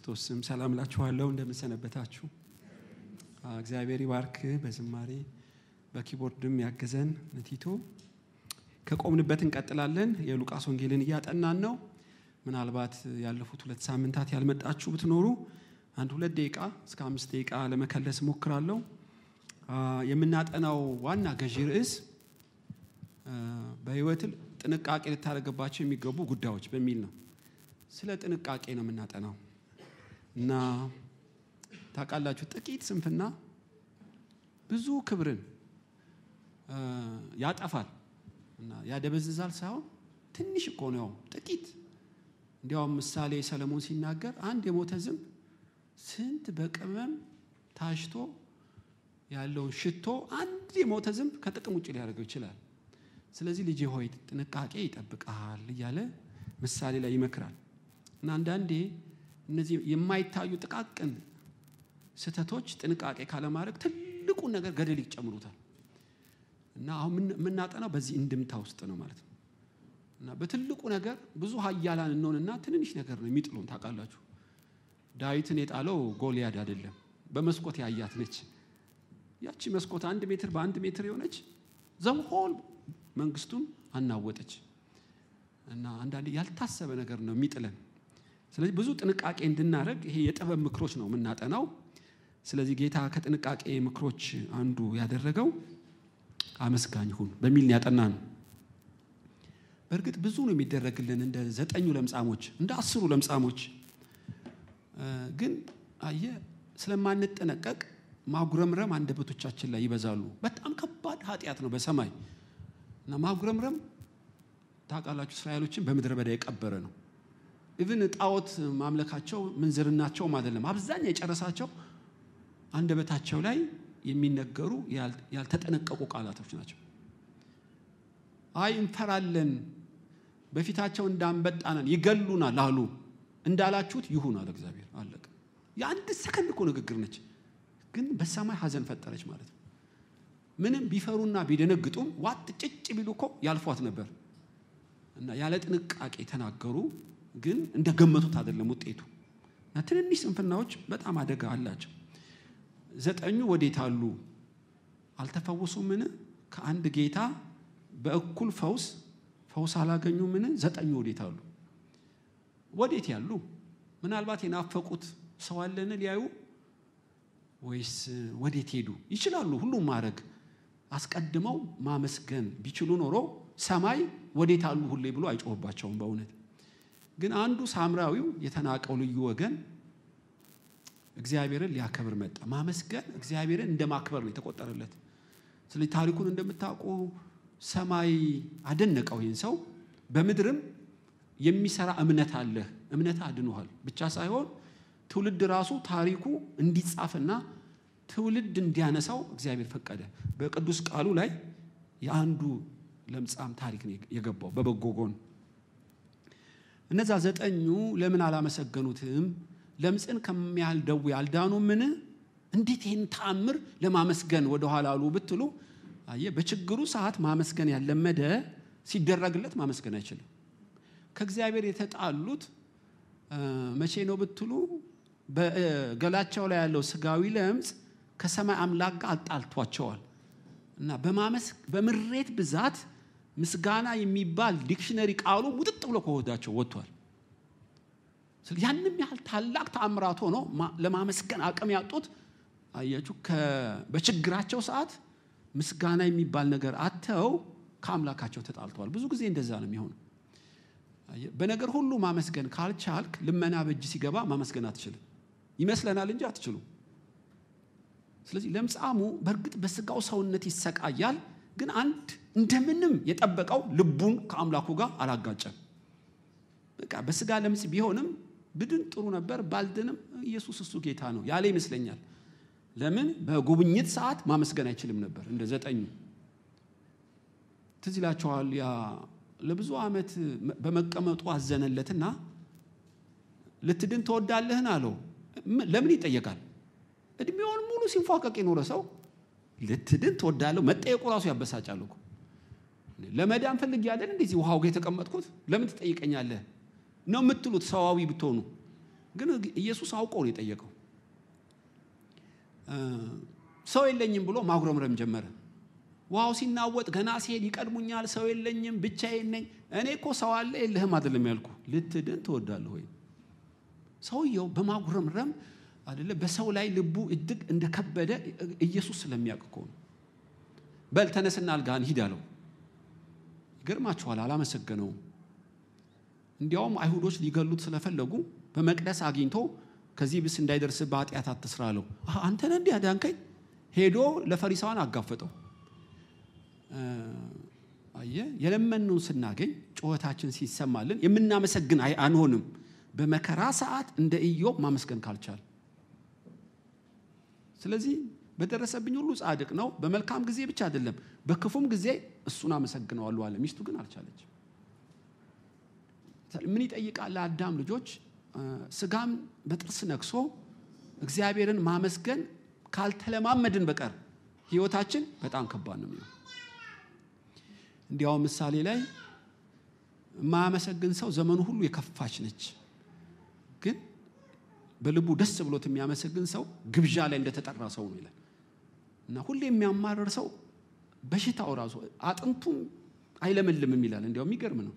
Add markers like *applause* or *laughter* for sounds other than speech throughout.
ክርስቶስ ስም ሰላም ላችኋለሁ። እንደምንሰነበታችሁ እግዚአብሔር ይባርክ። በዝማሬ በኪቦርድም ያገዘን ነቲቶ ከቆምንበት እንቀጥላለን። የሉቃስ ወንጌልን እያጠናን ነው። ምናልባት ያለፉት ሁለት ሳምንታት ያልመጣችሁ ብትኖሩ አንድ ሁለት ደቂቃ እስከ አምስት ደቂቃ ለመከለስ ሞክራለሁ። የምናጠናው ዋና ገዢ ርዕስ በህይወት ጥንቃቄ ልታደርግባቸው የሚገቡ ጉዳዮች በሚል ነው። ስለ ጥንቃቄ ነው የምናጠናው። እና ታውቃላችሁ ጥቂት ስንፍና ብዙ ክብርን ያጠፋል እና ያደበዝዛል ሳይሆን ትንሽ እኮ ነው ጥቂት እንዲያውም ምሳሌ ሰለሞን ሲናገር አንድ የሞተ ዝንብ ስንት በቅመም ታሽቶ ያለውን ሽቶ አንድ የሞተ ዝንብ ከጥቅም ውጭ ሊያደርገው ይችላል። ስለዚህ ልጅ ሆይ ጥንቃቄ ይጠብቃል እያለ ምሳሌ ላይ ይመክራል እና አንዳንዴ እነዚህ የማይታዩ ጥቃቅን ስህተቶች ጥንቃቄ ካለማድረግ ትልቁን ነገር ገደል ይጨምሩታል እና አሁን የምናጠናው በዚህ እንድምታ ውስጥ ነው ማለት ነው እና በትልቁ ነገር ብዙ ሀያላን እንሆንና ትንንሽ ነገር ነው የሚጥሉን ታውቃላችሁ ዳዊትን የጣለው ጎልያድ አይደለም በመስኮት ያያት ነች ያቺ መስኮት አንድ ሜትር በአንድ ሜትር የሆነች ዘምሆል መንግስቱን አናወጠች እና አንዳንዴ ያልታሰበ ነገር ነው የሚጥለን ስለዚህ ብዙ ጥንቃቄ እንድናደረግ ይሄ የጥበብ ምክሮች ነው የምናጠናው። ስለዚህ ጌታ ከጥንቃቄ ምክሮች አንዱ ያደረገው አመስጋኝ ሁን በሚል ያጠና ነው። በእርግጥ ብዙ ነው የሚደረግልን እንደ ዘጠኙ ለምጻሞች እንደ አስሩ ለምጻሞች ግን አየ ስለማንጠነቀቅ ማጉረምረም አንደበቶቻችን ላይ ይበዛሉ። በጣም ከባድ ኃጢአት ነው በሰማይ እና ማጉረምረም ታቃላችሁ እስራኤሎችን በምድረ በዳ የቀበረ ነው። ኢቭን ጣዖት ማምለካቸው ምንዝርናቸውም አይደለም። አብዛኛው የጨረሳቸው አንደበታቸው ላይ የሚነገሩ ያልተጠነቀቁ ቃላቶች ናቸው። አይ እንፈራለን፣ በፊታቸው እንዳንበጣ ነን፣ ይገሉናል አሉ። እንዳላችሁት ይሁን አለ እግዚአብሔር። አለቀ። የአንድ ሰከንድ እኮ ንግግር ነች፣ ግን በሰማይ ሀዘን ፈጠረች ማለት ነው። ምንም ቢፈሩና ቢደነግጡም ዋጥ ጭጭ ቢሉ እኮ ያልፏት ነበር እና ያለ ጥንቃቄ ተናገሩ። ግን እንደገመቱት አይደለም ውጤቱ እና ትንንሽ ስንፍናዎች በጣም አደጋ አላቸው። ዘጠኙ ወዴት አሉ? ምን ከአንድ ጌታ በእኩል ፈውስ ፈውስ አላገኙ ምን ዘጠኙ ወዴት አሉ? ወዴት ያሉ? ምናልባት የናፈቁት ሰው አለን ሊያዩ ወይስ ወዴት ሄዱ? ይችላሉ ሁሉም ማድረግ። አስቀድመው ማመስገን ቢችሉ ኖሮ ሰማይ ወዴት አሉ ሁሌ ብሎ አይጮህባቸውም በእውነት ግን አንዱ ሳምራዊው የተናቀው ልዩ ወገን እግዚአብሔርን ሊያከብር መጣ። ማመስገን እግዚአብሔርን እንደ ማክበር ነው የተቆጠረለት። ስለዚህ ታሪኩን እንደምታውቁ ሰማይ አደነቀው ይህን ሰው፣ በምድርም የሚሰራ እምነት አለ እምነት አድኖሃል ብቻ ሳይሆን ትውልድ ራሱ ታሪኩ እንዲጻፍና ትውልድ እንዲያነሳው እግዚአብሔር ፈቀደ። በቅዱስ ቃሉ ላይ የአንዱ ለምጻም ታሪክ የገባው በበጎ ጎን እነዛ ዘጠኙ ለምን አላመሰገኑትም? ለምፅን ከሚያህል ደዌ ያልዳኑ ምን እንዴት ይህን ተአምር ለማመስገን ወደኋላ አሉ ብትሉ፣ አየ በችግሩ ሰዓት ማመስገን ያለመደ ሲደረግለት ማመስገን አይችልም። ከእግዚአብሔር የተጣሉት መቼ ነው ብትሉ፣ በገላቸው ላይ ያለው ስጋዊ ለምፅ ከሰማይ አምላክ ጋር አጣልቷቸዋል እና በምሬት ብዛት ምስጋና የሚባል ዲክሽነሪ ቃሉ ውጥጥ ብሎ ከወዳቸው ወጥቷል። ያንም ያህል ታላቅ ተአምራት ሆኖ ለማመስገን አቅም ያጡት አያችሁ፣ በችግራቸው ሰዓት ምስጋና የሚባል ነገር አተው ከአምላካቸው ተጣልተዋል። ብዙ ጊዜ እንደዛ ነው የሚሆነው። በነገር ሁሉ ማመስገን ካልቻልክ ልመና በእጅ ሲገባ ማመስገን አትችልም። ይመስለናል እንጂ አትችሉ ስለዚህ ለምጻሙ በእርግጥ በስጋው ሰውነት ይሰቃያል፣ ግን አንድ እንደምንም የጠበቀው ልቡን ከአምላኩ ጋር አላጋጨም። በቃ በስጋ ለምጽ ቢሆንም ብድን ጥሩ ነበር፣ ባልድንም ኢየሱስ እሱ ጌታ ነው ያለ ይመስለኛል። ለምን በጉብኝት ሰዓት ማመስገን አይችልም ነበር እንደ ዘጠኙ። ትዝላቸዋል ያ ለብዙ ዓመት በመቀመጡ አዘነለትና ልትድን ትወዳለህን አለው። ለምን ይጠየቃል? እድሜውን ሙሉ ሲንፏቀቅ የኖረ ሰው ልትድን ትወዳለሁ መጠየቁ ራሱ ያበሳጫል እኮ። ለመዳን ፈልጌ አይደል እንደዚህ ውሃው ጋር የተቀመጥኩት ለምን ትጠይቀኛለህ ነው የምትሉት ሰዋዊ ብትሆኑ። ግን ኢየሱስ አውቆ ነው የጠየቀው። ሰው የለኝም ብሎ ማጉረምረም ጀመረ። ውሃው ሲናወጥ ገና ሲሄድ ይቀድሙኛል፣ ሰው የለኝም፣ ብቻ የነኝ እኔ እኮ ሰው አለ የለህም አይደለም ያልኩ። ልትድን ትወዳለሁ ወይ? ሰውየው በማጉረምረም አደለ በሰው ላይ ልቡ እድግ እንደከበደ ኢየሱስ ስለሚያውቅ ነው። በል ተነስና አልጋህን ሂድ አለው። ገርማችኋል። አላመሰገነውም። እንዲያውም አይሁዶች ሊገሉት ስለፈለጉ በመቅደስ አግኝቶ ከዚህ ብስ እንዳይደርስ በኃጢአት አትስራ አለው። አንተን እንዲህ አዳንከኝ። ሄዶ ለፈሪሳውያን አጋፈጠው። አየ የለመንነውን ስናገኝ ጩኸታችን ሲሰማልን የምናመሰግን አንሆንም። በመከራ ሰዓት እንደ ኢዮብ ማመስገን ካልቻል ስለዚህ በደረሰብኝ ሁሉ ጻድቅ ነው። በመልካም ጊዜ ብቻ አይደለም፣ በክፉም ጊዜ እሱን አመሰግነዋለሁ አለ። ሚስቱ ግን አልቻለች። ምን ይጠይቃል? አዳም ልጆች ስጋም በጥርስ ነክሶ እግዚአብሔርን ማመስገን ካልተለማመድን በቀር ህይወታችን በጣም ከባድ ነው የሚሆን። እንዲያውም ምሳሌ ላይ የማያመሰግን ሰው ዘመኑ ሁሉ የከፋች ነች፣ ግን በልቡ ደስ ብሎት የሚያመሰግን ሰው ግብዣ ላይ እንደተጠራ ሰው ነው ይላል። እና ሁሌ የሚያማርር ሰው በሽታው ራሱ አጥንቱም አይለመልምም ይላል። እንዲያው የሚገርም ነው።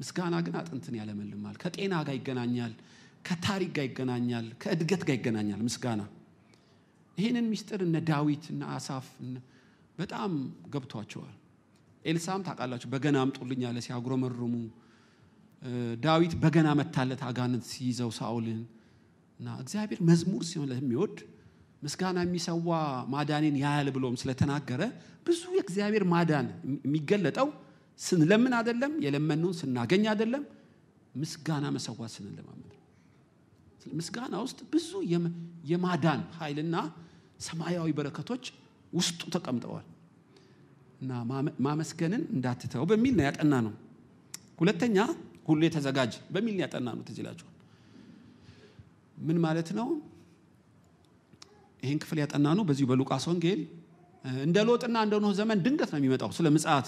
ምስጋና ግን አጥንትን ያለመልማል። ከጤና ጋር ይገናኛል፣ ከታሪክ ጋር ይገናኛል፣ ከእድገት ጋር ይገናኛል ምስጋና። ይህንን ሚስጥር እነ ዳዊት እነ አሳፍ በጣም ገብቷቸዋል። ኤልሳም ታቃላቸው በገና አምጡልኝ አለ ሲያጉረመርሙ ዳዊት በገና መታለት አጋንት ሲይዘው ሳኦልን እና እግዚአብሔር መዝሙር ሲሆን ለሚወድ ምስጋና የሚሰዋ ማዳኔን ያህል ብሎም ስለተናገረ ብዙ የእግዚአብሔር ማዳን የሚገለጠው ስንለምን አይደለም፣ የለመነውን ስናገኝ አይደለም፣ ምስጋና መሰዋት ስንለማመድ ምስጋና ውስጥ ብዙ የማዳን ኃይልና ሰማያዊ በረከቶች ውስጡ ተቀምጠዋል እና ማመስገንን እንዳትተው በሚል ነው ያጠና ነው። ሁለተኛ ሁሌ የተዘጋጅ በሚል ያጠና ነው። ትዝ ምን ማለት ነው? ይህን ክፍል ያጠና ነው በዚሁ በሉቃስ ወንጌል እንደ ሎጥና እንደ ኖህ ዘመን ድንገት ነው የሚመጣው ስለ ምጽት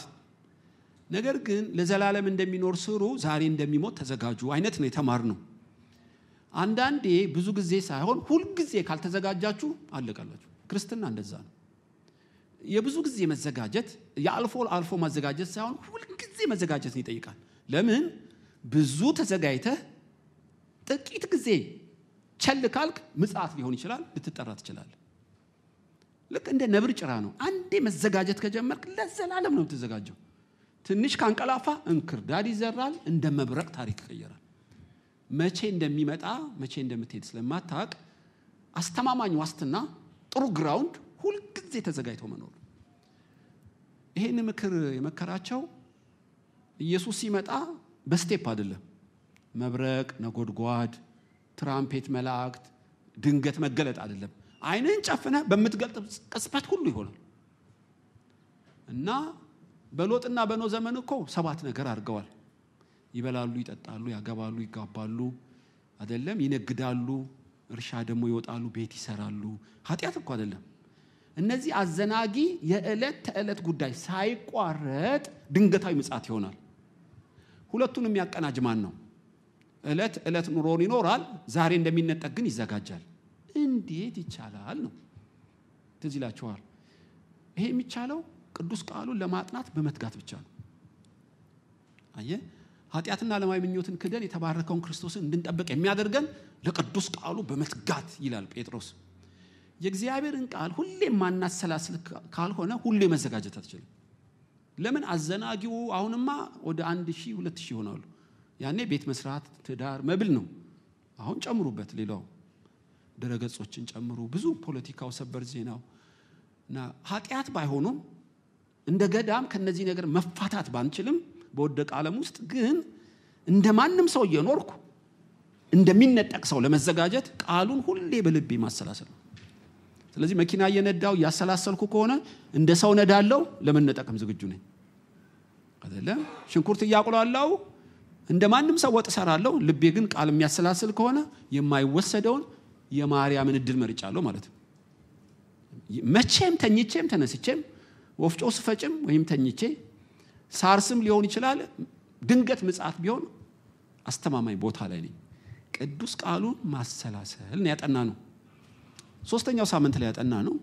ነገር ግን ለዘላለም እንደሚኖር ስሩ፣ ዛሬ እንደሚሞት ተዘጋጁ አይነት ነው የተማር ነው። አንዳንዴ ብዙ ጊዜ ሳይሆን ሁልጊዜ ካልተዘጋጃችሁ አለቀላችሁ ክርስትና እንደዛ ነው። የብዙ ጊዜ መዘጋጀት የአልፎ አልፎ ማዘጋጀት ሳይሆን ሁልጊዜ መዘጋጀትን ይጠይቃል። ለምን ብዙ ተዘጋጅተህ ጥቂት ጊዜ ቸል ካልክ ምጽአት ሊሆን ይችላል፣ ልትጠራ ትችላል። ልክ እንደ ነብር ጭራ ነው። አንዴ መዘጋጀት ከጀመርክ ለዘላለም ነው የምትዘጋጀው። ትንሽ ካንቀላፋ እንክርዳድ ይዘራል፣ እንደ መብረቅ ታሪክ ይቀየራል። መቼ እንደሚመጣ መቼ እንደምትሄድ ስለማታወቅ አስተማማኝ ዋስትና ጥሩ ግራውንድ ሁልጊዜ ተዘጋጅቶ መኖር። ይሄን ምክር የመከራቸው ኢየሱስ ሲመጣ በስቴፕ አይደለም፣ መብረቅ፣ ነጎድጓድ ትራምፔት መላእክት ድንገት መገለጥ አይደለም። አይንን ጨፍነ በምትገልጥ ቅጽበት ሁሉ ይሆናል እና በሎጥና በኖ ዘመን እኮ ሰባት ነገር አድርገዋል። ይበላሉ፣ ይጠጣሉ፣ ያገባሉ፣ ይጋባሉ፣ አይደለም ይነግዳሉ፣ እርሻ ደግሞ ይወጣሉ፣ ቤት ይሰራሉ። ኃጢአት እኮ አይደለም። እነዚህ አዘናጊ የዕለት ተዕለት ጉዳይ ሳይቋረጥ ድንገታዊ ምጽአት ይሆናል። ሁለቱን የሚያቀናጅ ማን ነው? እለት እለት ኑሮን ይኖራል፣ ዛሬ እንደሚነጠቅ ግን ይዘጋጃል። እንዴት ይቻላል ነው። ትዝ ይላችኋል። ይሄ የሚቻለው ቅዱስ ቃሉን ለማጥናት በመትጋት ብቻ ነው። አየ ኃጢአትና ዓለማዊ ምኞትን ክደን የተባረከውን ክርስቶስን እንድንጠብቅ የሚያደርገን ለቅዱስ ቃሉ በመትጋት ይላል ጴጥሮስ። የእግዚአብሔርን ቃል ሁሌ ማናሰላስል ካልሆነ ሁሌ መዘጋጀት አትችልም። ለምን አዘናጊው አሁንማ ወደ አንድ ሺህ ሁለት ሺህ ይሆናሉ። ያኔ ቤት መስራት፣ ትዳር፣ መብል ነው። አሁን ጨምሩበት፣ ሌላው ድረገጾችን ጨምሩ፣ ብዙ ፖለቲካው፣ ሰበር ዜናው እና ኃጢአት ባይሆኑም እንደ ገዳም ከነዚህ ነገር መፋታት ባንችልም በወደቀ ዓለም ውስጥ ግን እንደ ማንም ሰው እየኖርኩ እንደሚነጠቅ ሰው ለመዘጋጀት ቃሉን ሁሌ በልቤ ማሰላሰል ነው። ስለዚህ መኪና እየነዳው እያሰላሰልኩ ከሆነ እንደ ሰው ነዳለው፣ ለመነጠቅም ዝግጁ ነኝ። አይደለም ሽንኩርት እያቁላላው እንደ ማንም ሰው ወጥ እሰራለሁ። ልቤ ግን ቃል የሚያሰላስል ከሆነ የማይወሰደውን የማርያምን እድል መርጫለሁ ማለት ነው። መቼም ተኝቼም ተነስቼም ወፍጮ ስፈጭም ወይም ተኝቼ ሳርስም ሊሆን ይችላል። ድንገት ምጽት ቢሆን አስተማማኝ ቦታ ላይ ነኝ። ቅዱስ ቃሉን ማሰላሰል ነው ያጠና ነው። ሶስተኛው ሳምንት ላይ ያጠና ነው።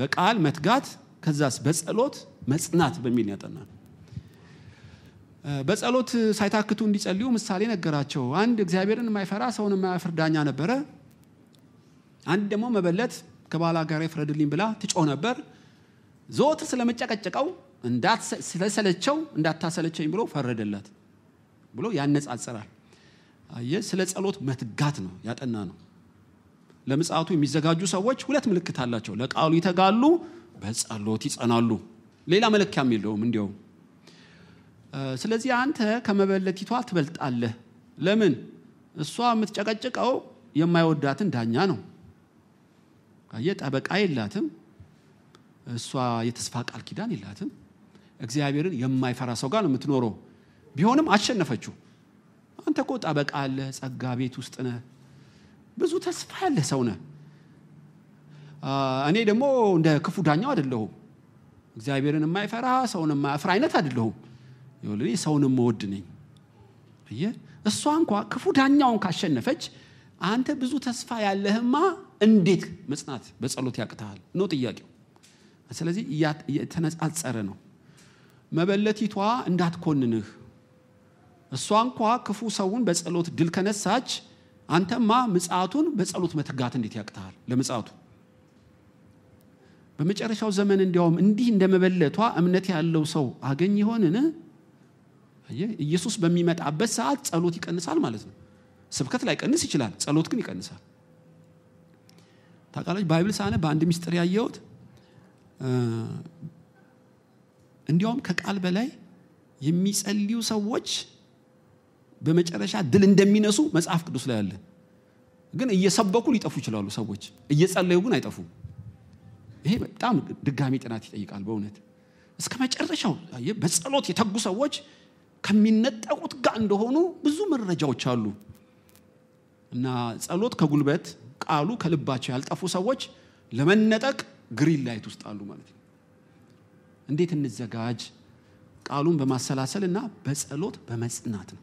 በቃል መትጋት ከዛስ በጸሎት መጽናት በሚል ያጠና ነው። በጸሎት ሳይታክቱ እንዲጸልዩ ምሳሌ ነገራቸው። አንድ እግዚአብሔርን የማይፈራ ሰውን የማያፍር ዳኛ ነበረ። አንድ ደግሞ መበለት ከባላ ጋር ፍረድልኝ ብላ ትጮ ነበር። ዘወትር ስለመጨቀጨቀው ስለሰለቸው እንዳታሰለቸኝ ብሎ ፈረደላት ብሎ ያነጻጽራል። አየ ስለ ጸሎት መትጋት ነው ያጠና ነው። ለምጽአቱ የሚዘጋጁ ሰዎች ሁለት ምልክት አላቸው። ለቃሉ ይተጋሉ፣ በጸሎት ይጸናሉ። ሌላ መለኪያም የለውም እንዲያውም ስለዚህ አንተ ከመበለቲቷ ትበልጣለህ። ለምን? እሷ የምትጨቀጭቀው የማይወዳትን ዳኛ ነው። የጠበቃ የላትም። እሷ የተስፋ ቃል ኪዳን የላትም። እግዚአብሔርን የማይፈራ ሰው ጋር ነው የምትኖረው። ቢሆንም አሸነፈችው። አንተ ኮ ጠበቃ አለ፣ ጸጋ ቤት ውስጥ ነህ፣ ብዙ ተስፋ ያለ ሰው ነ እኔ ደግሞ እንደ ክፉ ዳኛው አይደለሁም። እግዚአብሔርን የማይፈራ ሰውን የማያፍራ አይነት አይደለሁም። እኔ ሰውንም መወድ ነኝ እሷ እንኳ ክፉ ዳኛውን ካሸነፈች አንተ ብዙ ተስፋ ያለህማ እንዴት መጽናት በጸሎት ያቅታል ነው ጥያቄው ስለዚህ እየተነጻጸረ ነው መበለቲቷ እንዳትኮንንህ እሷ እንኳ ክፉ ሰውን በጸሎት ድል ከነሳች አንተማ ምጽቱን በጸሎት መትጋት እንዴት ያቅታል ለምጽቱ በመጨረሻው ዘመን እንዲያውም እንዲህ እንደመበለቷ እምነት ያለው ሰው አገኝ ይሆንን ኢየሱስ በሚመጣበት ሰዓት ጸሎት ይቀንሳል ማለት ነው። ስብከት ቀንስ ይችላል፣ ጸሎት ግን ይቀንሳል። ታውቃለች ባይብል ሳነ በአንድ ሚስጥር ያየሁት እንዲያውም ከቃል በላይ የሚጸልዩ ሰዎች በመጨረሻ ድል እንደሚነሱ መጽሐፍ ቅዱስ ላይ አለ። ግን እየሰበኩ ሊጠፉ ይችላሉ ሰዎች፣ እየጸለዩ ግን አይጠፉም። ይሄ በጣም ድጋሚ ጥናት ይጠይቃል። በእውነት እስከ መጨረሻው በጸሎት የተጉ ሰዎች ከሚነጠቁት ጋር እንደሆኑ ብዙ መረጃዎች አሉ እና ጸሎት ከጉልበት ቃሉ ከልባቸው ያልጠፉ ሰዎች ለመነጠቅ ግሪን ላይት ውስጥ አሉ ማለት ነው እንዴት እንዘጋጅ ቃሉን በማሰላሰል እና በጸሎት በመጽናት ነው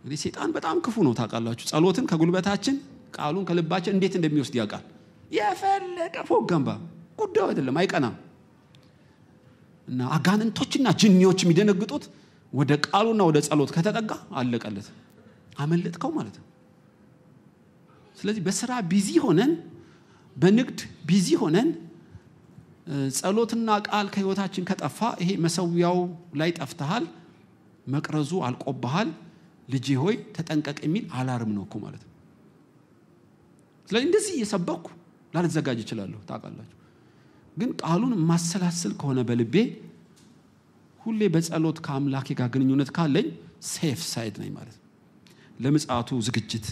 እንግዲህ ሴጣን በጣም ክፉ ነው ታውቃላችሁ ጸሎትን ከጉልበታችን ቃሉን ከልባችን እንዴት እንደሚወስድ ያውቃል የፈለቀ ፎቅ ጉዳዩ አይደለም አይቀናም እና አጋንንቶችና ጅኒዎች የሚደነግጡት ወደ ቃሉና ወደ ጸሎት ከተጠጋ አለቀለት አመለጥከው ማለት ነው ስለዚህ በስራ ቢዚ ሆነን በንግድ ቢዚ ሆነን ጸሎትና ቃል ከህይወታችን ከጠፋ ይሄ መሰዊያው ላይ ጠፍተሃል መቅረዙ አልቆብሃል ልጅ ሆይ ተጠንቀቅ የሚል አላርም ነው እኮ ማለት ነው ስለዚህ እንደዚህ እየሰበኩ ላልዘጋጅ ይችላለሁ ታውቃላችሁ ግን ቃሉን ማሰላስል ከሆነ በልቤ ሁሌ በጸሎት ከአምላኬ ጋር ግንኙነት ካለኝ ሴፍ ሳይድ ነኝ ማለት ነው ለምጽቱ ዝግጅት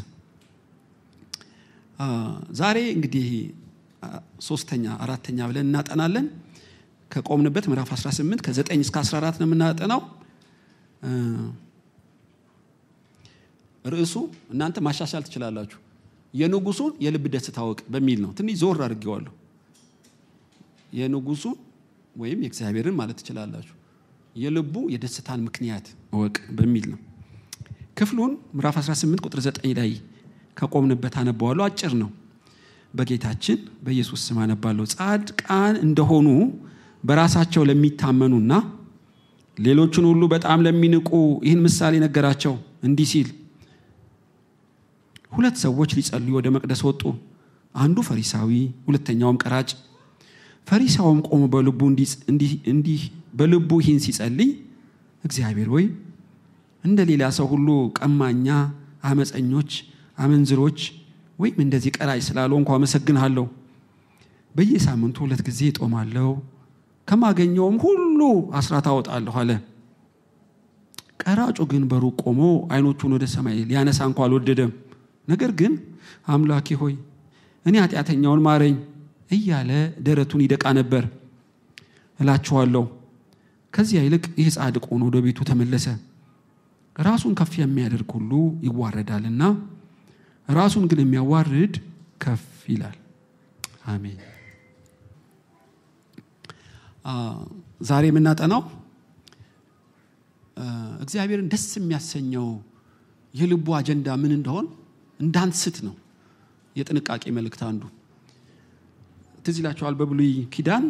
ዛሬ እንግዲህ ሶስተኛ አራተኛ ብለን እናጠናለን ከቆምንበት ምዕራፍ 18 ከ9 እስከ 14 ነው የምናጠናው ርዕሱ እናንተ ማሻሻል ትችላላችሁ የንጉሱን የልብ ደስታ ወቅ በሚል ነው ትንሽ ዞር አድርጌዋለሁ የንጉሱን ወይም የእግዚአብሔርን ማለት ትችላላችሁ የልቡ የደስታን ምክንያት እወቅ በሚል ነው። ክፍሉን ምዕራፍ 18 ቁጥር 9 ላይ ከቆምንበት አነባዋሉ አጭር ነው። በጌታችን በኢየሱስ ስም አነባለሁ። ጻድቃን እንደሆኑ በራሳቸው ለሚታመኑና ሌሎቹን ሁሉ በጣም ለሚንቁ ይህን ምሳሌ ነገራቸው እንዲህ ሲል፣ ሁለት ሰዎች ሊጸልዩ ወደ መቅደስ ወጡ። አንዱ ፈሪሳዊ፣ ሁለተኛውም ቀራጭ። ፈሪሳውም ቆሞ በልቡ እንዲህ በልቡ ይህን ሲጸልይ እግዚአብሔር ወይ እንደ ሌላ ሰው ሁሉ ቀማኛ፣ አመፀኞች፣ አመንዝሮች ወይም እንደዚህ ቀራጭ እንኳ አመሰግንሃለሁ። በየሳምንቱ ሁለት ጊዜ እጦማለሁ፣ ከማገኘውም ሁሉ አስራት አወጣለሁ አለ። ቀራጩ ግን በሩቅ ቆሞ አይኖቹን ወደ ሰማይ ሊያነሳ እንኳ አልወደደም። ነገር ግን አምላኪ ሆይ እኔ ኃጢአተኛውን ማረኝ እያለ ደረቱን ይደቃ ነበር እላችኋለሁ ከዚያ ይልቅ ይህ ጻድቅ ሆኖ ወደ ቤቱ ተመለሰ። ራሱን ከፍ የሚያደርግ ሁሉ ይዋረዳልና ራሱን ግን የሚያዋርድ ከፍ ይላል። አሜን። ዛሬ የምናጠናው እግዚአብሔርን ደስ የሚያሰኘው የልቡ አጀንዳ ምን እንደሆን እንዳንስት ነው። የጥንቃቄ መልእክት አንዱ ትዝ በብሉይ ኪዳን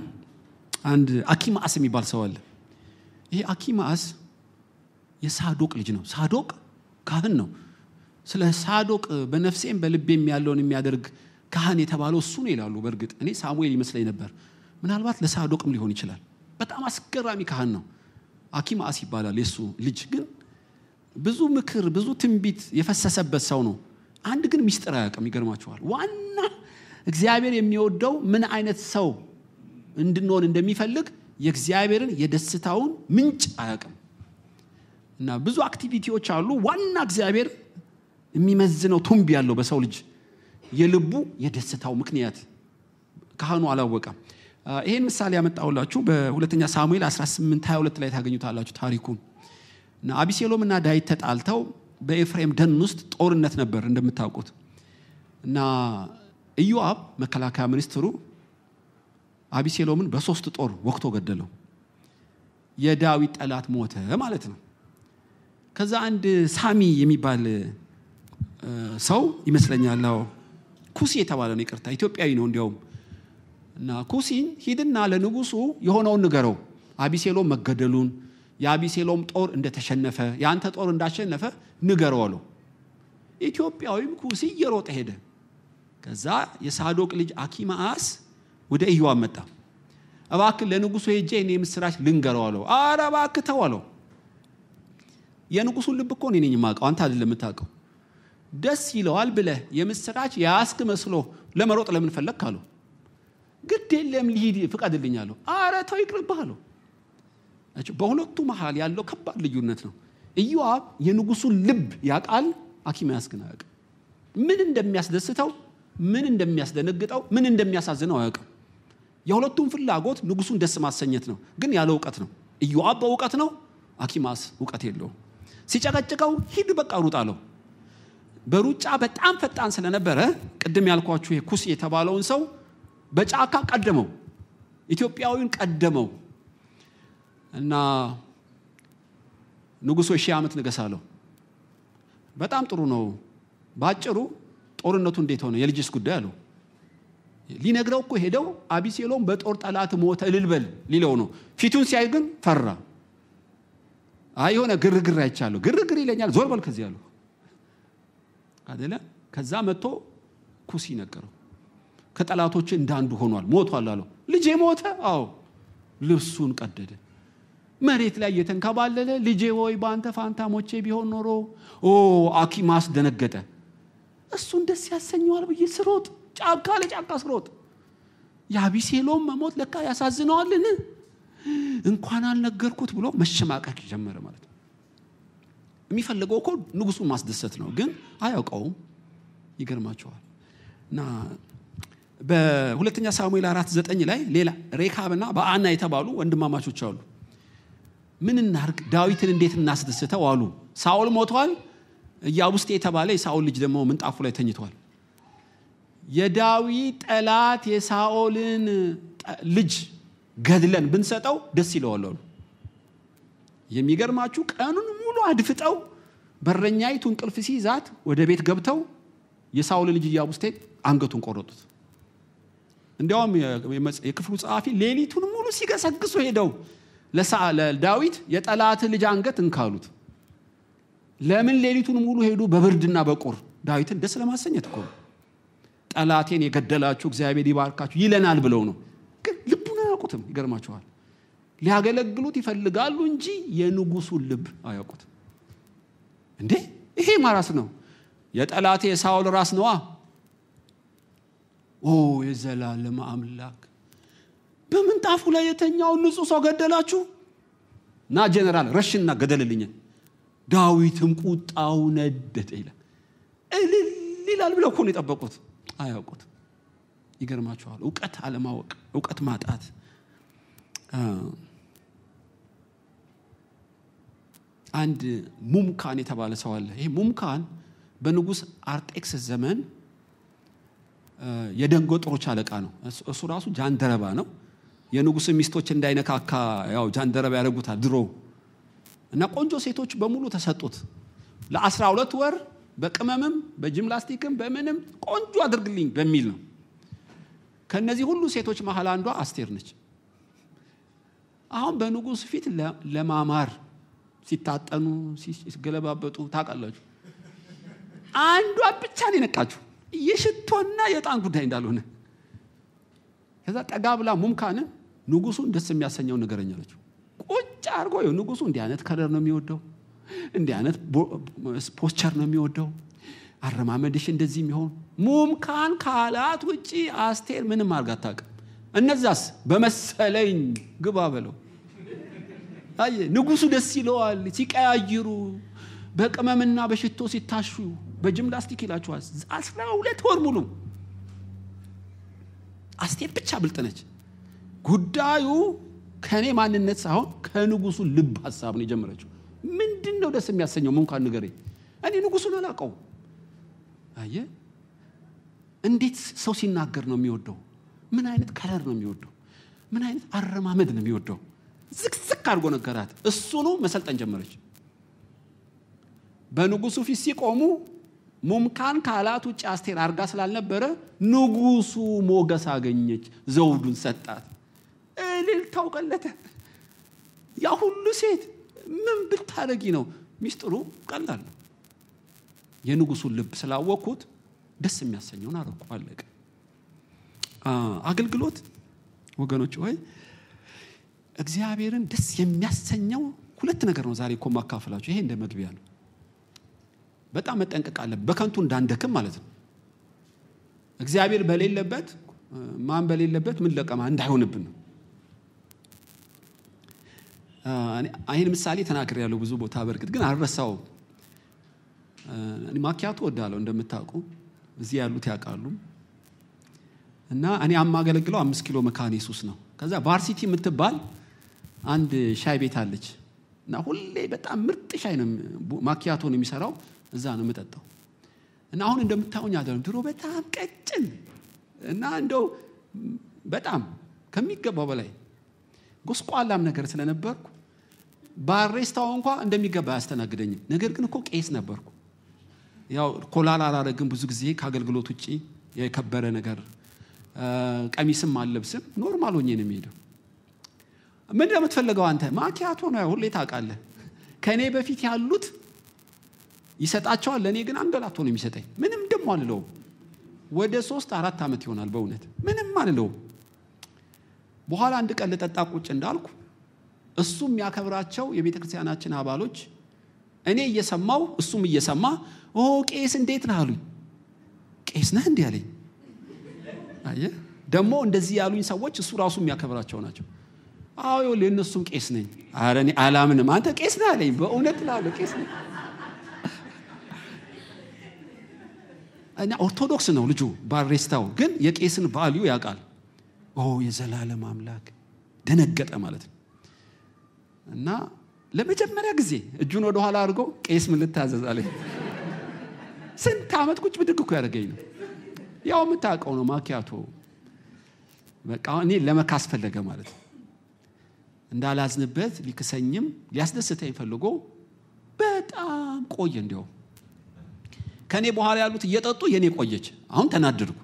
አንድ አኪማአስ የሚባል ሰው አለ። ይሄ አኪማስ የሳዶቅ ልጅ ነው። ሳዶቅ ካህን ነው። ስለ ሳዶቅ በነፍሴም በልቤም ያለውን የሚያደርግ ካህን የተባለው እሱ ነው ይላሉ። በእርግጥ እኔ ሳሙኤል ይመስለኝ ነበር። ምናልባት ለሳዶቅም ሊሆን ይችላል። በጣም አስገራሚ ካህን ነው። አኪማስ ይባላል የእሱ ልጅ። ግን ብዙ ምክር፣ ብዙ ትንቢት የፈሰሰበት ሰው ነው። አንድ ግን ሚስጥር አያውቅም። ይገርማችኋል። ዋና እግዚአብሔር የሚወደው ምን አይነት ሰው እንድንሆን እንደሚፈልግ የእግዚአብሔርን የደስታውን ምንጭ አያውቅም እና ብዙ አክቲቪቲዎች አሉ ዋና እግዚአብሔር የሚመዝነው ቱምብ ያለው በሰው ልጅ የልቡ የደስታው ምክንያት ካህኑ አላወቀም ይህን ምሳሌ ያመጣውላችሁ በሁለተኛ ሳሙኤል 18 22 ላይ ታገኙታላችሁ ታሪኩን አቢሴሎም እና ዳይት ተጣልተው በኤፍሬም ደን ውስጥ ጦርነት ነበር እንደምታውቁት እና ኢዮአብ መከላከያ ሚኒስትሩ አቢሴሎምን በሶስት ጦር ወቅቶ ገደለው። የዳዊት ጠላት ሞተ ማለት ነው። ከዛ አንድ ሳሚ የሚባል ሰው ይመስለኛል ኩሲ የተባለ ነው፣ ይቅርታ ኢትዮጵያዊ ነው እንዲያውም እና ኩሲን ሂድና ለንጉሱ የሆነውን ንገረው አቢሴሎም መገደሉን የአቢሴሎም ጦር እንደተሸነፈ የአንተ ጦር እንዳሸነፈ ንገረው አለው። ኢትዮጵያዊም ኩሲ እየሮጠ ሄደ። ከዛ የሳዶቅ ልጅ አኪማአስ ወደ ኢዮአብ መጣ። እባክህ ለንጉሱ ሄጄ እኔ የምስራች ልንገረው አለው። አረ እባክህ ተው አለው። የንጉሱን ልብ እኮ እኔ ነኝ የማውቀው፣ አንተ አይደለም የምታውቀው። ደስ ይለዋል ብለህ የምስራች ያስክ መስሎ ለመሮጥ ለምን ፈለግክ አለው። ግድ የለም ልሂድ ፍቃድልኝ አለው። አረ ተው ይቅርብህ አለው። በሁለቱ መሀል ያለው ከባድ ልዩነት ነው። ኢዮአብ የንጉሱን ልብ ያውቃል፣ አኪማያስ ግን አያውቅም። ምን እንደሚያስደስተው፣ ምን እንደሚያስደነግጠው፣ ምን እንደሚያሳዝነው አያውቅም። የሁለቱም ፍላጎት ንጉሱን ደስ ማሰኘት ነው፣ ግን ያለ እውቀት ነው። ኢዮአብ በእውቀት ነው፣ አኪማስ እውቀት የለውም። ሲጨቀጭቀው ሂድ በቃ ሩጥ አለው። በሩጫ በጣም ፈጣን ስለነበረ ቅድም ያልኳችሁ ኩስ የተባለውን ሰው በጫካ ቀደመው፣ ኢትዮጵያዊን ቀደመው እና ንጉሶ ሺህ ዓመት ንገሳለሁ አለው። በጣም ጥሩ ነው። በአጭሩ ጦርነቱ እንዴት ሆነ? የልጅስ ጉዳይ አለው። ሊነግረው እኮ ሄደው አቢሴሎም በጦር ጠላት ሞተ ልልበል ሊለው ነው። ፊቱን ሲያይ ግን ፈራ። አይ የሆነ ግርግር አይቻለሁ፣ ግርግር ይለኛል፣ ዞር በል ከዚህ ያለሁ አደለ። ከዛ መጥቶ ኩሲ ነገረው። ከጠላቶች እንዳንዱ ሆኗል፣ ሞቷል አለው። ልጄ ሞተ? አዎ። ልብሱን ቀደደ፣ መሬት ላይ እየተንከባለለ ልጄ ወይ በአንተ ፋንታ ሞቼ ቢሆን ኖሮ። ኦ አኪማስ ደነገጠ። እሱን ደስ ያሰኘዋል ብዬ ስሮጥ ጫካ ለጫካ ስሮጥ የአቢሴሎም መሞት ለካ ያሳዝነዋልን እንኳን አልነገርኩት ብሎ መሸማቀቅ ጀመረ ማለት ነው የሚፈልገው እኮ ንጉሱን ማስደሰት ነው ግን አያውቀውም ይገርማቸዋል እና በሁለተኛ ሳሙኤል አራት ዘጠኝ ላይ ሌላ ሬካብና በአና የተባሉ ወንድማማቾች አሉ ምን እናርግ ዳዊትን እንዴት እናስደስተው አሉ ሳኦል ሞቷል ውስጥ የተባለ የሳኦል ልጅ ደግሞ ምንጣፉ ላይ ተኝቷል የዳዊት ጠላት የሳኦልን ልጅ ገድለን ብንሰጠው ደስ ይለዋል አሉ። የሚገርማችሁ ቀኑን ሙሉ አድፍጠው በረኛይቱ እንቅልፍ ሲይዛት ወደ ቤት ገብተው የሳኦል ልጅ እያቡስቴ አንገቱን ቆረጡት። እንዲያውም የክፍሉ ጸሐፊ ሌሊቱን ሙሉ ሲገሰግሱ ሄደው ለዳዊት የጠላት ልጅ አንገት እንካሉት። ለምን ሌሊቱን ሙሉ ሄዱ? በብርድና በቁር ዳዊትን ደስ ለማሰኘት እኮ ነው። ጠላቴን የገደላችሁ እግዚአብሔር ይባርካችሁ ይለናል ብለው ነው። ግን ልቡን አያውቁትም። ይገርማችኋል። ሊያገለግሉት ይፈልጋሉ እንጂ የንጉሱን ልብ አያውቁትም። እንዴ ይሄ ማራስ ነው። የጠላቴ የሳውል ራስ ነዋ። ኦ የዘላለም አምላክ በምንጣፉ ላይ የተኛውን ንጹህ ሰው ገደላችሁ። ና ጀነራል ረሽና ገደልልኝን። ዳዊትም ቁጣው ነደደ ይላል። እልል ይላል ብለው ኮን የጠበቁት። አያውቁት ይገርማችኋል። እውቀት አለማወቅ፣ እውቀት ማጣት አንድ ሙምካን የተባለ ሰው አለ። ይሄ ሙምካን በንጉስ አርጤክስስ ዘመን የደንጎጥሮች አለቃ ነው። እሱ ራሱ ጃንደረባ ነው። የንጉስ ሚስቶች እንዳይነካካ ያው ጃንደረባ ያደርጉታል ድሮ እና ቆንጆ ሴቶች በሙሉ ተሰጡት ለአስራ ሁለት ወር በቅመምም በጂምናስቲክም በምንም ቆንጆ አድርግልኝ በሚል ነው። ከነዚህ ሁሉ ሴቶች መሀል አንዷ አስቴር ነች። አሁን በንጉስ ፊት ለማማር ሲታጠኑ ሲገለባበጡ ታውቃላችሁ። አንዷ ብቻ ነው የነቃችሁ የሽቶና የጣን ጉዳይ እንዳልሆነ። ከዛ ጠጋ ብላ ሙምካን ንጉሱን ደስ የሚያሰኘው ንገረኝ ቁጭ አድርጎ ንጉሱ እንዲህ አይነት ከለር ነው የሚወደው እንዲህ አይነት ፖስቸር ነው የሚወደው አረማመድሽ እንደዚህ የሚሆን ሙምካን ካላት ውጪ አስቴር ምንም አርጋ አታውቅም እነዛስ በመሰለኝ ግባ በለው አየ ንጉሱ ደስ ይለዋል ሲቀያይሩ በቅመምና በሽቶ ሲታሹ በጅምላስቲክ ይላችኋል አስራ ሁለት ወር ሙሉ አስቴር ብቻ ብልጥ ነች ጉዳዩ ከእኔ ማንነት ሳይሆን ከንጉሱ ልብ ሀሳብ ነው የጀመረችው ምንድን ነው ደስ የሚያሰኘው? እንኳን ንገሬ እኔ ንጉሱን አላውቀውም። አየ እንዴት ሰው ሲናገር ነው የሚወደው? ምን አይነት ከለር ነው የሚወደው? ምን አይነት አረማመድ ነው የሚወደው? ዝቅዝቅ አድርጎ ነገራት። እሱኑ መሰልጠን ጀመረች። በንጉሱ ፊት ሲቆሙ ሙምካን ካላት ውጭ አስቴር አርጋ ስላልነበረ ንጉሱ ሞገስ አገኘች። ዘውዱን ሰጣት። እልል ታውቀለተ ያ ሁሉ ሴት ምን ብታረጊ ነው? ሚስጥሩ ቀላል ነው። የንጉሱን ልብ ስላወቅኩት ደስ የሚያሰኘውን አረኩ። አለቀ። አገልግሎት ወገኖች ሆይ እግዚአብሔርን ደስ የሚያሰኘው ሁለት ነገር ነው። ዛሬ እኮ ማካፈላችሁ ይሄ እንደ መግቢያ ነው። በጣም መጠንቀቅ አለ በከንቱ እንዳንደክም ማለት ነው። እግዚአብሔር በሌለበት ማን በሌለበት ምን ለቀማ እንዳይሆንብን ነው። ይህን ምሳሌ ተናክር ያለው ብዙ ቦታ በእርግጥ ግን አረሳው ማኪያቶ ወዳለው እንደምታውቁ እዚህ ያሉት ያውቃሉ። እና እኔ የማገለግለው አምስት ኪሎ መካነ ኢየሱስ ነው። ከዛ ቫርሲቲ የምትባል አንድ ሻይ ቤት አለች እና ሁሌ በጣም ምርጥ ሻይ ነው ማኪያቶ ነው የሚሰራው። እዛ ነው የምጠጣው። እና አሁን እንደምታውኝ አይደለም። ድሮ በጣም ቀጭን እና እንደው በጣም ከሚገባው በላይ ጎስቋላም ነገር ስለነበርኩ ባሬስታው እንኳ እንደሚገባ አያስተናግደኝም። ነገር ግን እኮ ቄስ ነበርኩ። ያው ኮላል አላረግም። ብዙ ጊዜ ከአገልግሎት ውጭ የከበረ ነገር ቀሚስም አለብስም። ኖርማል ሆኜ ነው የሚሄደው። ምን የምትፈልገው አንተ? ማኪያቶ ነው ሁሌ ታቃለ ከእኔ በፊት ያሉት ይሰጣቸዋል፣ ለእኔ ግን አንገላቶ ነው የሚሰጠኝ። ምንም ደግሞ አልለው ወደ ሶስት አራት ዓመት ይሆናል በእውነት ምንም አልለው በኋላ አንድ ቀን ልጠጣ ቁጭ እንዳልኩ እሱ የሚያከብራቸው የቤተ ክርስቲያናችን አባሎች እኔ እየሰማው እሱም እየሰማ ኦ ቄስ እንዴት ነህ አሉኝ ቄስ ነህ እንዲህ አለኝ አየ ደግሞ እንደዚህ ያሉኝ ሰዎች እሱ ራሱ የሚያከብራቸው ናቸው አዎ ለእነሱም ቄስ ነኝ አረ አላምንም አንተ ቄስ ነህ አለኝ በእውነት ላለ ቄስ ነኝ እና ኦርቶዶክስ ነው ልጁ ባሬስታው ግን የቄስን ቫልዩ ያውቃል ኦ የዘላለም አምላክ ደነገጠ ማለት ነው እና ለመጀመሪያ ጊዜ እጁን ወደኋላ አድርጎ ቄስ ምን ልታዘዝ አለኝ። ስንት ዓመት ቁጭ ብድግ እኮ ያደርገኝ ነው። ያው የምታውቀው ነው ማኪያቶ። በቃ እኔ ለመካስ ፈለገ ማለት ነው። እንዳላዝንበት ሊክሰኝም ሊያስደስተኝ ፈልጎ በጣም ቆየ። እንዲያውም ከእኔ በኋላ ያሉት እየጠጡ የእኔ ቆየች። አሁን ተናደድኩ።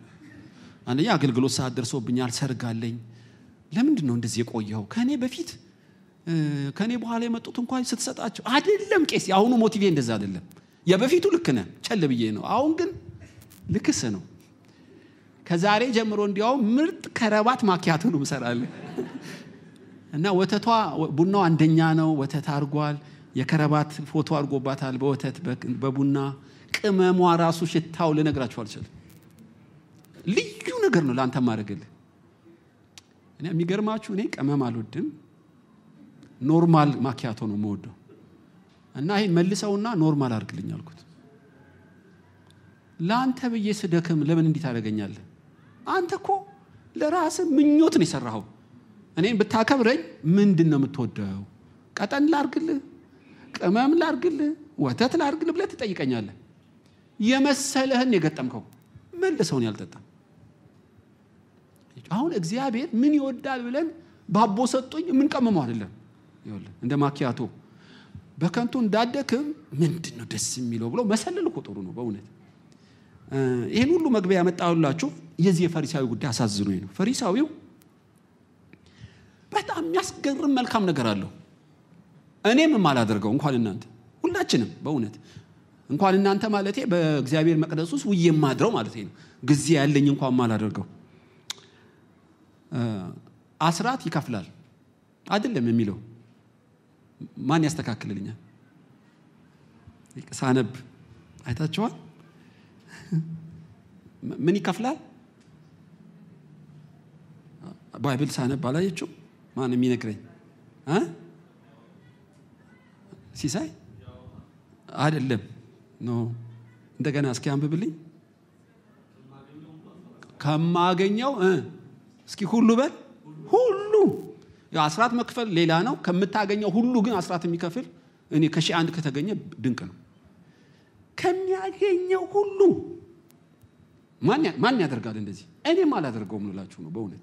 አንደኛ አገልግሎት ሰዓት ደርሶብኛል፣ ሰርጋለኝ። ለምንድን ነው እንደዚህ የቆየው ከእኔ በፊት ከኔ በኋላ የመጡት እንኳን ስትሰጣቸው አይደለም ቄስ የአሁኑ ሞቲቬ እንደዛ አይደለም የበፊቱ ልክ ነ ቸል ብዬ ነው አሁን ግን ልክስ ነው ከዛሬ ጀምሮ እንዲያው ምርጥ ከረባት ማኪያቱ ነው ምሰራለ *laughs* እና ወተቷ ቡናው አንደኛ ነው ወተት አርጓል የከረባት ፎቶ አርጎባታል በወተት በቡና ቅመሟ ራሱ ሽታው ልነግራቸው አልችል ልዩ ነገር ነው ለአንተ ማድረግል የሚገርማችሁ እኔ ቅመም አልወድም ኖርማል ማኪያቶ ነው መወደው እና ይሄን መልሰውና ኖርማል አርግልኝ አልኩት። ለአንተ ብዬ ስደክም ለምን እንዲህ ታደርገኛለህ? አንተ እኮ ለራስህ ምኞት ነው የሰራኸው። እኔን ብታከብረኝ ምንድን ነው የምትወደው? ቀጠን ላርግልህ፣ ቅመም ላርግልህ፣ ወተት ላርግልህ ብለህ ትጠይቀኛለህ። የመሰለህን የገጠምከው መልሰውን ያልጠጣም። አሁን እግዚአብሔር ምን ይወዳል ብለን ባቦ ሰጡኝ የምንቀምመው አይደለም። እንደ ማኪያቶ በከንቱ እንዳደክም ምንድን ነው ደስ የሚለው ብሎ መሰለል እኮ ጥሩ ነው በእውነት ይህን ሁሉ መግቢያ ያመጣሁላችሁ የዚህ የፈሪሳዊ ጉዳይ አሳዝኖኝ ነው ፈሪሳዊው በጣም የሚያስገርም መልካም ነገር አለው እኔም አላደርገው እንኳን እናንተ ሁላችንም በእውነት እንኳን እናንተ ማለቴ በእግዚአብሔር መቅደስ ውስጥ ውዬ የማድረው ማለት ነው ጊዜ ያለኝ እንኳን ማላደርገው አስራት ይከፍላል አይደለም የሚለው ማን ያስተካክልልኛል? ሳነብ አይታችኋል። *laughs* ምን ይከፍላል? ባይብል ሳነብ አላየችው? ማን የሚነግረኝ ሲሳይ አይደለም ኖ እንደገና እስኪ አንብብልኝ ከማገኘው እስኪ ሁሉ በል ሁሉ አስራት መክፈል ሌላ ነው። ከምታገኘው ሁሉ ግን አስራት የሚከፍል እኔ ከሺህ አንድ ከተገኘ ድንቅ ነው። ከሚያገኘው ሁሉ ማን ያደርጋል እንደዚህ? እኔም አላደርገውም ልላችሁ ነው በእውነት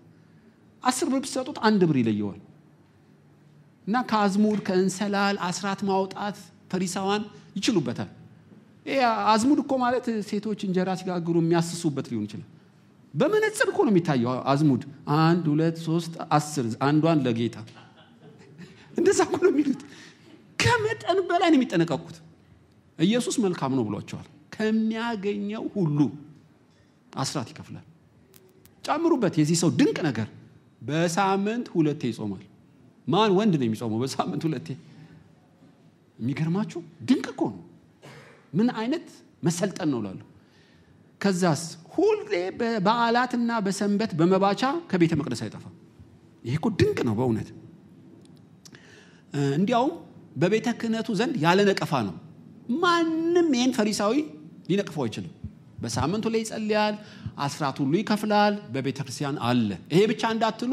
አስር ብር ብትሰጡት አንድ ብር ይለየዋል። እና ከአዝሙድ ከእንሰላል አስራት ማውጣት ፈሪሳዋን ይችሉበታል። አዝሙድ እኮ ማለት ሴቶች እንጀራ ሲጋግሩ የሚያስሱበት ሊሆን ይችላል። በመነጽር እኮ ነው የሚታየው አዝሙድ አንድ ሁለት ሶስት አስር አንዷን ለጌታ እንደዛ እኮ ነው የሚሉት ከመጠን በላይ ነው የሚጠነቀቁት ኢየሱስ መልካም ነው ብሏቸዋል ከሚያገኘው ሁሉ አስራት ይከፍላል ጨምሩበት የዚህ ሰው ድንቅ ነገር በሳምንት ሁለቴ ይጾማል ማን ወንድ ነው የሚጾመው በሳምንት ሁለቴ የሚገርማችሁ ድንቅ እኮ ነው ምን አይነት መሰልጠን ነው ላሉ ከዛስ ሁሌ በበዓላትና በሰንበት በመባቻ ከቤተ መቅደስ አይጠፋ ይሄ እኮ ድንቅ ነው በእውነት እንዲያውም በቤተ ክህነቱ ዘንድ ያለ ነቀፋ ነው። ማንም ይህን ፈሪሳዊ ሊነቅፈው አይችልም። በሳምንቱ ላይ ይጸልያል፣ አስራት ሁሉ ይከፍላል፣ በቤተ ክርስቲያን አለ። ይሄ ብቻ እንዳትሉ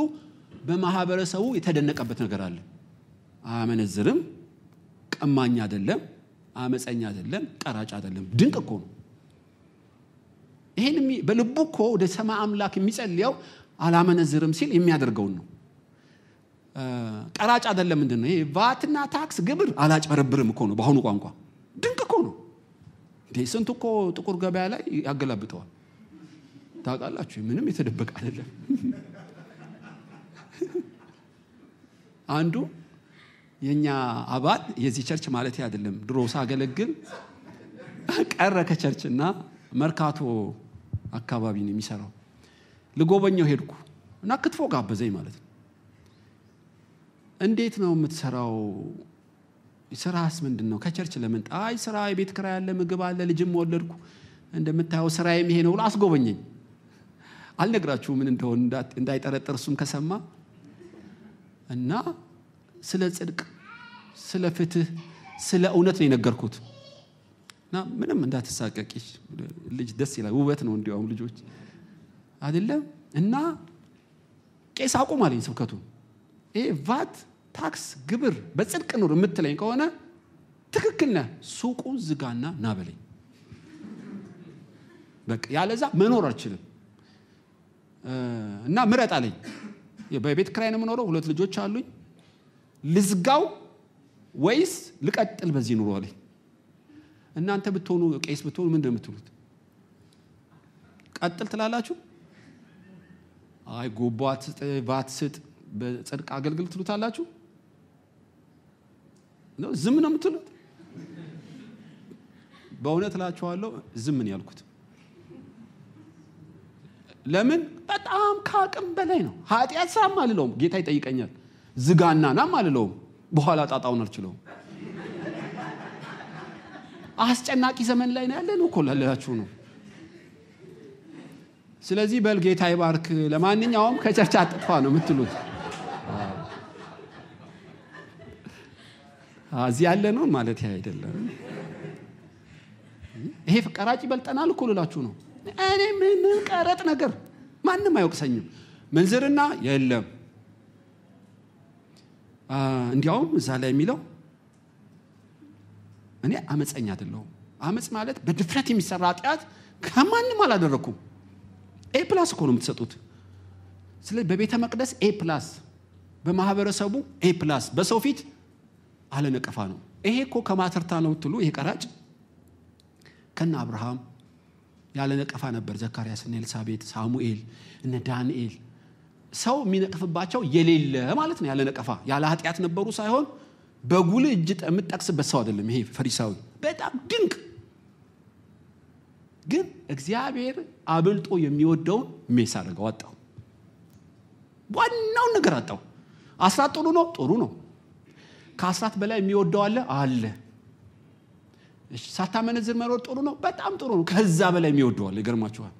በማህበረሰቡ የተደነቀበት ነገር አለ። አያመነዝርም፣ ቀማኝ አይደለም፣ አመፀኛ አይደለም፣ ቀራጭ አይደለም። ድንቅ እኮ ነው። ይህን በልቡ እኮ ወደ ሰማይ አምላክ የሚጸልየው አላመነዝርም ሲል የሚያደርገውን ነው ቀራጭ አይደለም ምንድን ነው ይሄ ቫትና ታክስ ግብር አላጭበረብርም እኮ ነው በአሁኑ ቋንቋ ድንቅ እኮ ነው ስንት እኮ ጥቁር ገበያ ላይ ያገላብጠዋል ታውቃላችሁ ምንም የተደበቀ አይደለም አንዱ የእኛ አባል የዚህ ቸርች ማለት አይደለም ድሮ ሳገለግል ቀረ ከቸርችና መርካቶ አካባቢ ነው የሚሰራው ልጎበኘው ሄድኩ እና ክትፎ ጋበዘኝ ማለት ነው እንዴት ነው የምትሰራው ስራስ ምንድን ነው ከቸርች ለምን አይ ስራ የቤት ክራ ያለ ምግብ አለ ልጅም ወለድኩ እንደምታየው ስራ ይሄ ነው ብሎ አስጎበኘኝ አልነግራችሁ ምን እንደሆን እንዳይጠረጥር እሱም ከሰማ እና ስለ ጽድቅ ስለ ፍትህ ስለ እውነት ነው የነገርኩት እና ምንም እንዳትሳቀቂ ልጅ ደስ ይላል ውበት ነው እንዲሁም ልጆች አይደለም እና ቄስ አቁም አለኝ ስብከቱ ይሄ ቫት ታክስ ግብር በጽድቅ ኑር የምትለኝ ከሆነ ትክክል ሱቁ ዝጋና ናበለኝ በቃ ያለዛ መኖር አልችልም እና ምረጥ አለኝ በቤት ክራይ ነው የምኖረው ሁለት ልጆች አሉኝ ልዝጋው ወይስ ልቀጥል በዚህ ኑሮ አለኝ እናንተ ብትሆኑ ቄስ ብትሆኑ ምን እንደምትሉት ቀጥል ትላላችሁ? አይ ጉቦ አትስጥ፣ ስጥ፣ በጽድቅ አገልግል ትሉታላችሁ? ዝም ነው የምትሉት? በእውነት እላችኋለሁ ዝም ነው ያልኩት። ለምን? በጣም ከአቅም በላይ ነው። ኃጢአት ስራም አልለውም። ጌታ ይጠይቀኛል። ዝጋና አልለውም። በኋላ ጣጣውን አልችለውም። አስጨናቂ ዘመን ላይ ነው ያለን እኮ ላላችሁ ነው። ስለዚህ በልጌታ ይባርክ። ለማንኛውም ከቸርች አጥጥፋ ነው የምትሉት። እዚህ ያለ ነው ማለት አይደለም። ይሄ ቀራጭ ይበልጠናል እኮ ልላችሁ ነው። እኔ ምን ቀረጥ ነገር ማንም አይወቅሰኝም። ምንዝርና የለም። እንዲያውም እዛ ላይ የሚለው እኔ አመፀኛ አይደለሁም። አመፅ ማለት በድፍረት የሚሰራ ኃጢአት ከማንም አላደረግኩም። ኤ ፕላስ እኮ ነው የምትሰጡት። ስለዚህ በቤተ መቅደስ ኤ ፕላስ፣ በማህበረሰቡ ኤ ፕላስ፣ በሰው ፊት አለነቀፋ ነው። ይሄ እኮ ከማተርታ ነው ትሉ። ይሄ ቀራጭ ከነ አብርሃም ያለነቀፋ ነበር። ዘካርያስ እነ ኤልሳቤጥ፣ ሳሙኤል እነ ዳንኤል ሰው የሚነቅፍባቸው የሌለ ማለት ነው። ያለነቀፋ ያለ ኃጢአት ነበሩ ሳይሆን በጉል እጅ የምጠቅስበት ሰው አይደለም። ይሄ ፈሪሳዊ በጣም ድንቅ ግን እግዚአብሔር አብልጦ የሚወደውን ሜስ አድርገው አጣው። ዋናውን ነገር አጣው። አስራት ጥሩ ነው፣ ጥሩ ነው። ከአስራት በላይ የሚወደው አለ አለ። ሳታመነዝር መኖር ጥሩ ነው፣ በጣም ጥሩ ነው። ከዛ በላይ የሚወደዋል። ይገርማችኋል።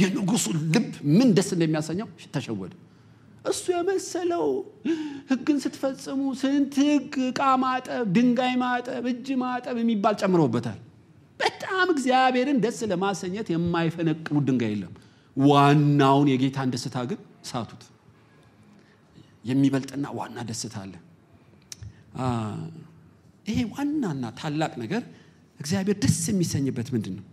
የንጉሱ ልብ ምን ደስ እንደሚያሰኘው ተሸወደ። እሱ የመሰለው ህግን ስትፈጽሙ ስንት ህግ፣ እቃ ማጠብ፣ ድንጋይ ማጠብ፣ እጅ ማጠብ የሚባል ጨምረውበታል። በጣም እግዚአብሔርን ደስ ለማሰኘት የማይፈነቅሉት ድንጋይ የለም። ዋናውን የጌታን ደስታ ግን ሳቱት። የሚበልጥና ዋና ደስታ አለ። ይሄ ዋናና ታላቅ ነገር እግዚአብሔር ደስ የሚሰኝበት ምንድን ነው?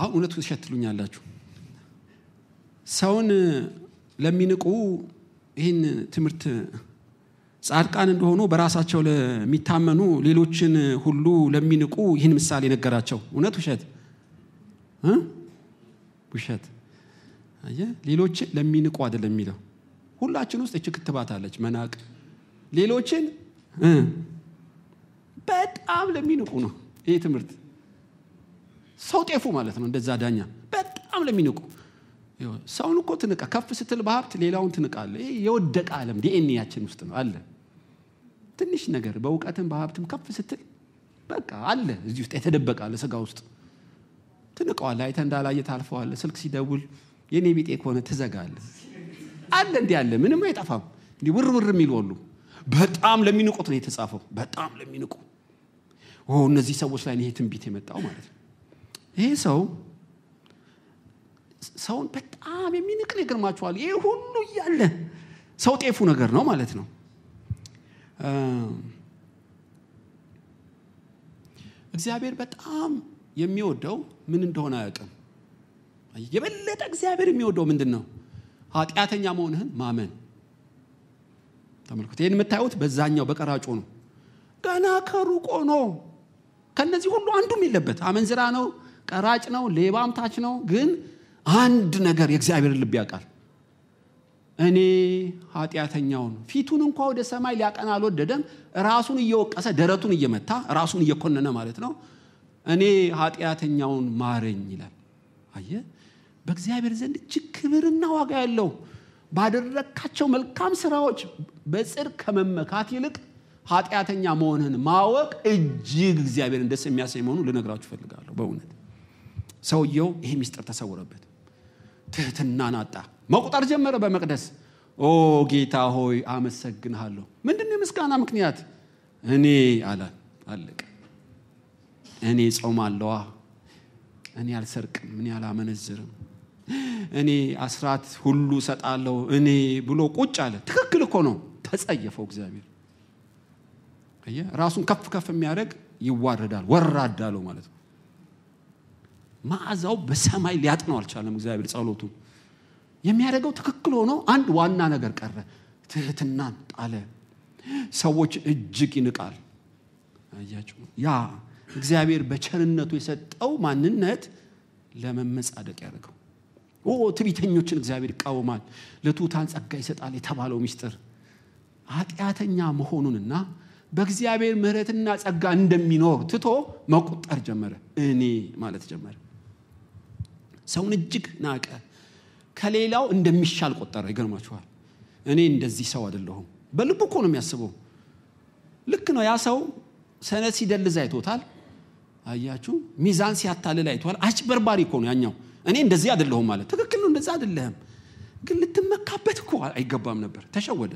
አሁን እውነቱ ትሸትሉኛላችሁ ሰውን ለሚንቁ ይህን ትምህርት ጻድቃን እንደሆኑ በራሳቸው ለሚታመኑ ሌሎችን ሁሉ ለሚንቁ ይህን ምሳሌ ነገራቸው እውነት ውሸት ውሸት ሌሎችን ለሚንቁ አይደለም የሚለው ሁላችን ውስጥ እች ክትባት አለች መናቅ ሌሎችን በጣም ለሚንቁ ነው ይህ ትምህርት ሰው ጤፉ ማለት ነው እንደዛ ዳኛ በጣም ለሚንቁ ሰውን እኮ ትንቃ ከፍ ስትል በሀብት ሌላውን ትንቃለ የወደቀ አለም ዲኤንያችን ውስጥ ነው አለ ትንሽ ነገር በእውቀትም በሀብትም ከፍ ስትል በቃ አለ እዚህ ውስጥ የተደበቀ አለ ስጋ ውስጥ ትንቀዋለ አይተ እንዳላየ ታልፈዋለ ስልክ ሲደውል የኔ ቢጤ ከሆነ ትዘጋለ አለ እንዲህ አለ ምንም አይጠፋም እንዲ ውርውር ውር በጣም ለሚንቁት ነው የተጻፈው በጣም ለሚንቁ እነዚህ ሰዎች ላይ ይሄ ትንቢት የመጣው ማለት ነው ይሄ ሰው ሰውን በጣም የሚንቅን ይገርማችኋል። ይሄ ሁሉ እያለ ሰው ጤፉ ነገር ነው ማለት ነው። እግዚአብሔር በጣም የሚወደው ምን እንደሆነ አያውቅም። የበለጠ እግዚአብሔር የሚወደው ምንድን ነው? ኃጢአተኛ መሆንህን ማመን። ተመልኩት ይህን የምታዩት በዛኛው በቀራጮ ነው። ገና ከሩቆ ነው ከእነዚህ ሁሉ አንዱም የለበት። አመንዝራ ነው ቀራጭ ነው፣ ሌባም ታች ነው። ግን አንድ ነገር የእግዚአብሔር ልብ ያውቃል። እኔ ኃጢአተኛውን ፊቱን እንኳ ወደ ሰማይ ሊያቀና አልወደደም። ራሱን እየወቀሰ ደረቱን እየመታ ራሱን እየኮነነ ማለት ነው። እኔ ኃጢአተኛውን ማረኝ ይላል። አየ በእግዚአብሔር ዘንድ እጅግ ክብርና ዋጋ ያለው ባደረካቸው መልካም ስራዎች በጽድ ከመመካት ይልቅ ኃጢአተኛ መሆንህን ማወቅ እጅግ እግዚአብሔር እንደስ የሚያሰኝ መሆኑ ልነግራችሁ እፈልጋለሁ በእውነት ሰውየው ይሄ ሚስጥር ተሰውረበት ትህትና ናጣ መቁጠር ጀመረ በመቅደስ ኦ ጌታ ሆይ አመሰግንሃለሁ ምንድን የምስጋና ምክንያት እኔ አለ አለቀ እኔ ጾም አለዋ እኔ አልሰርቅም እኔ አላመነዝርም እኔ አስራት ሁሉ ሰጣለሁ እኔ ብሎ ቁጭ አለ ትክክል እኮ ነው ተጸየፈው እግዚአብሔር ራሱን ከፍ ከፍ የሚያደርግ ይዋረዳል ወራዳለው ማለት ነው መዓዛው በሰማይ ሊያጥነው አልቻለም። እግዚአብሔር ጸሎቱ የሚያደርገው ትክክል ሆኖ አንድ ዋና ነገር ቀረ፣ ትህትና ጣለ። ሰዎች እጅግ ይንቃል። አያችሁ፣ ያ እግዚአብሔር በቸርነቱ የሰጠው ማንነት ለመመጻደቅ ያደርገው። ኦ ትቢተኞችን እግዚአብሔር ይቃወማል፣ ለቱታን ጸጋ ይሰጣል የተባለው ሚስጥር ኃጢአተኛ መሆኑንና በእግዚአብሔር ምህረትና ጸጋ እንደሚኖር ትቶ መቁጠር ጀመረ። እኔ ማለት ጀመረ። ሰውን እጅግ ናቀ። ከሌላው እንደሚሻል ቆጠረ። ይገርማችኋል። እኔ እንደዚህ ሰው አይደለሁም። በልቡ እኮ ነው የሚያስበው። ልክ ነው። ያ ሰው ሰነድ ሲደልዝ አይቶታል። አያችሁ፣ ሚዛን ሲያታልል አይቷል። አጭበርባሪ እኮ ነው ያኛው። እኔ እንደዚህ አይደለሁም ማለት ትክክል ነው። እንደዛ አይደለህም፣ ግን ልትመካበት እኮ አይገባም ነበር። ተሸወደ።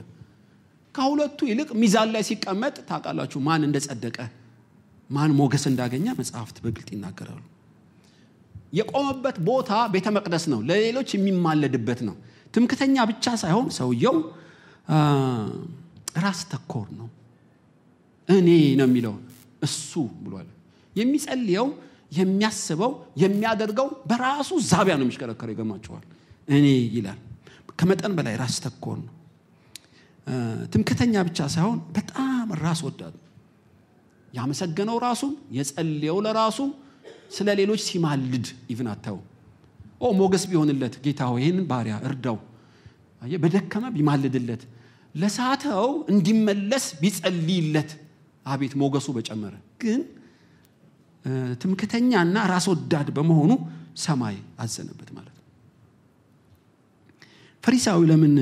ከሁለቱ ይልቅ ሚዛን ላይ ሲቀመጥ ታውቃላችሁ ማን እንደጸደቀ ማን ሞገስ እንዳገኘ መጽሐፍት በግልጥ ይናገራሉ። የቆመበት ቦታ ቤተ መቅደስ ነው ለሌሎች የሚማለድበት ነው ትምክተኛ ብቻ ሳይሆን ሰውየው ራስ ተኮር ነው እኔ ነው የሚለው እሱ ብሏል የሚጸልየው የሚያስበው የሚያደርገው በራሱ ዛቢያ ነው የሚሽከረከረው ይገማቸዋል እኔ ይላል ከመጠን በላይ ራስ ተኮር ነው ትምክተኛ ብቻ ሳይሆን በጣም ራስ ወዳድ ያመሰገነው ራሱን የጸልየው ለራሱ ስለ ሌሎች ሲማልድ ኢቭን አታው ኦ ሞገስ ቢሆንለት ጌታ ሆይ ይህንን ባሪያ እርዳው በደከመ ቢማልድለት ለሳተው እንዲመለስ ቢጸልይለት አቤት ሞገሱ በጨመረ ግን ትምክተኛና ራስ ወዳድ በመሆኑ ሰማይ አዘነበት ማለት ነው ፈሪሳዊ ለምን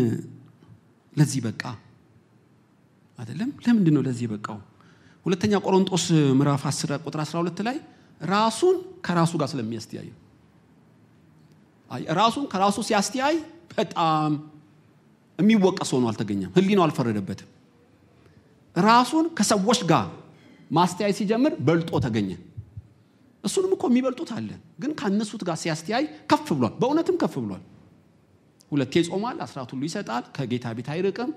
ለዚህ በቃ አይደለም ለምንድን ነው ለዚህ በቃው ሁለተኛ ቆሮንጦስ ምዕራፍ 10 ቁጥር 12 ላይ ራሱን ከራሱ ጋር ስለሚያስተያይ ራሱን ከራሱ ሲያስተያይ በጣም የሚወቀስ ሆኖ አልተገኘም። ህሊ ነው አልፈረደበትም። ራሱን ከሰዎች ጋር ማስተያይ ሲጀምር በልጦ ተገኘ። እሱንም እኮ የሚበልጡት አለ፣ ግን ካነሱት ጋር ሲያስተያይ ከፍ ብሏል። በእውነትም ከፍ ብሏል። ሁለቴ ጾሟል፣ አስራት ሁሉ ይሰጣል፣ ከጌታ ቤት አይርቅም፣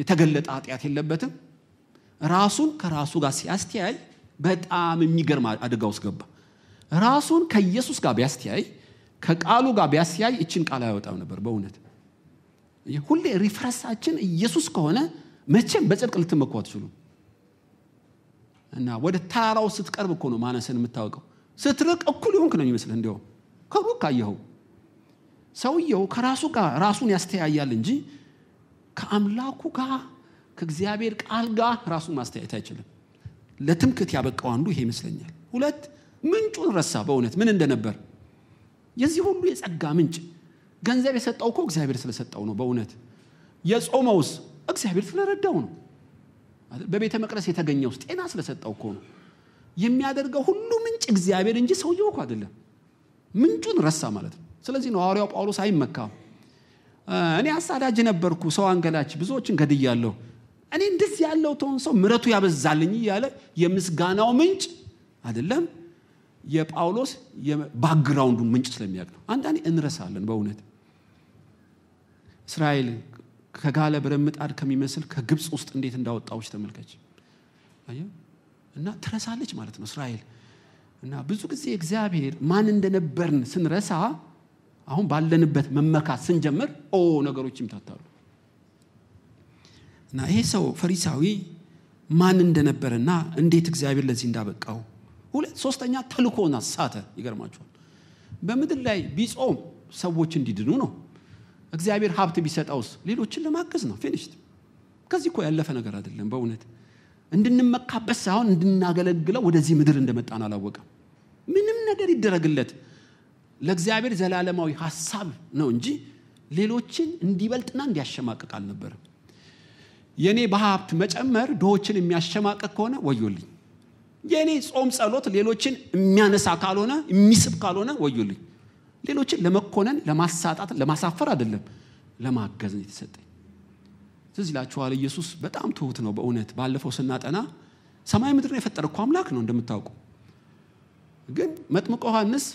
የተገለጠ ኃጢአት የለበትም። ራሱን ከራሱ ጋር ሲያስተያይ በጣም የሚገርም አደጋ ውስጥ ገባ። ራሱን ከኢየሱስ ጋር ቢያስተያይ ከቃሉ ጋር ቢያስተያይ እችን ቃል አያወጣም ነበር። በእውነት ሁሌ ሪፍረሳችን ኢየሱስ ከሆነ መቼም በጽድቅ ልትመኩ አትችሉም። እና ወደ ተራራው ስትቀርብ እኮ ነው ማነስን የምታወቀው። ስትርቅ እኩል ይሆንክ ነው የሚመስል እንዲሁ ከሩቅ ካየኸው ሰውየው ከራሱ ጋር ራሱን ያስተያያል እንጂ ከአምላኩ ጋር ከእግዚአብሔር ቃል ጋር ራሱን ማስተያየት አይችልም። ለትምክት ያበቃው አንዱ ይሄ ይመስለኛል። ሁለት ምንጩን ረሳ። በእውነት ምን እንደነበር የዚህ ሁሉ የጸጋ ምንጭ ገንዘብ የሰጠው እኮ እግዚአብሔር ስለሰጠው ነው። በእውነት የጾመውስ እግዚአብሔር ስለረዳው ነው። በቤተ መቅደስ የተገኘውስ ጤና ስለሰጠው እኮ ነው። የሚያደርገው ሁሉ ምንጭ እግዚአብሔር እንጂ ሰውየው እኮ አይደለም። ምንጩን ረሳ ማለት ነው። ስለዚህ ነው ሐዋርያው ጳውሎስ አይመካም። እኔ አሳዳጅ ነበርኩ፣ ሰው አንገላች፣ ብዙዎችን ገድያለሁ እኔ እንደዚህ ያለው ተውን ሰው ምረቱ ያበዛልኝ እያለ የምስጋናው ምንጭ አይደለም የጳውሎስ ባክግራውንዱን ምንጭ ስለሚያቅ ነው። አንዳንዴ እንረሳለን። በእውነት እስራኤል ከጋለ ብረምጣድ ከሚመስል ከግብፅ ውስጥ እንዴት እንዳወጣዎች ተመልከች እና ትረሳለች ማለት ነው እስራኤል እና ብዙ ጊዜ እግዚአብሔር ማን እንደነበርን ስንረሳ አሁን ባለንበት መመካት ስንጀምር ኦ ነገሮች ይምታታሉ። እና ይሄ ሰው ፈሪሳዊ ማን እንደነበረና እንዴት እግዚአብሔር ለዚህ እንዳበቃው ሁለት ሶስተኛ ተልኮን አሳተ ይገርማቸዋል በምድር ላይ ቢጾም ሰዎች እንዲድኑ ነው እግዚአብሔር ሀብት ቢሰጠውስ ሌሎችን ለማገዝ ነው ፊኒሽት ከዚህ እኮ ያለፈ ነገር አይደለም በእውነት እንድንመካበት ሳይሆን እንድናገለግለው ወደዚህ ምድር እንደመጣን አላወቀም ምንም ነገር ይደረግለት ለእግዚአብሔር ዘላለማዊ ሀሳብ ነው እንጂ ሌሎችን እንዲበልጥና እንዲያሸማቅቅ አልነበርም የኔ በሀብት መጨመር ድሆችን የሚያሸማቀቅ ከሆነ ወዮልኝ። የኔ ጾም ጸሎት ሌሎችን የሚያነሳ ካልሆነ የሚስብ ካልሆነ ወዮልኝ። ሌሎችን ለመኮነን፣ ለማሳጣት፣ ለማሳፈር አይደለም፣ ለማገዝ ነው የተሰጠኝ። ትዝ ይላችኋል፣ ኢየሱስ በጣም ትሁት ነው። በእውነት ባለፈው ስናጠና ሰማይ ምድርን የፈጠረ እኮ አምላክ ነው እንደምታውቁ። ግን መጥምቆ ዮሐንስ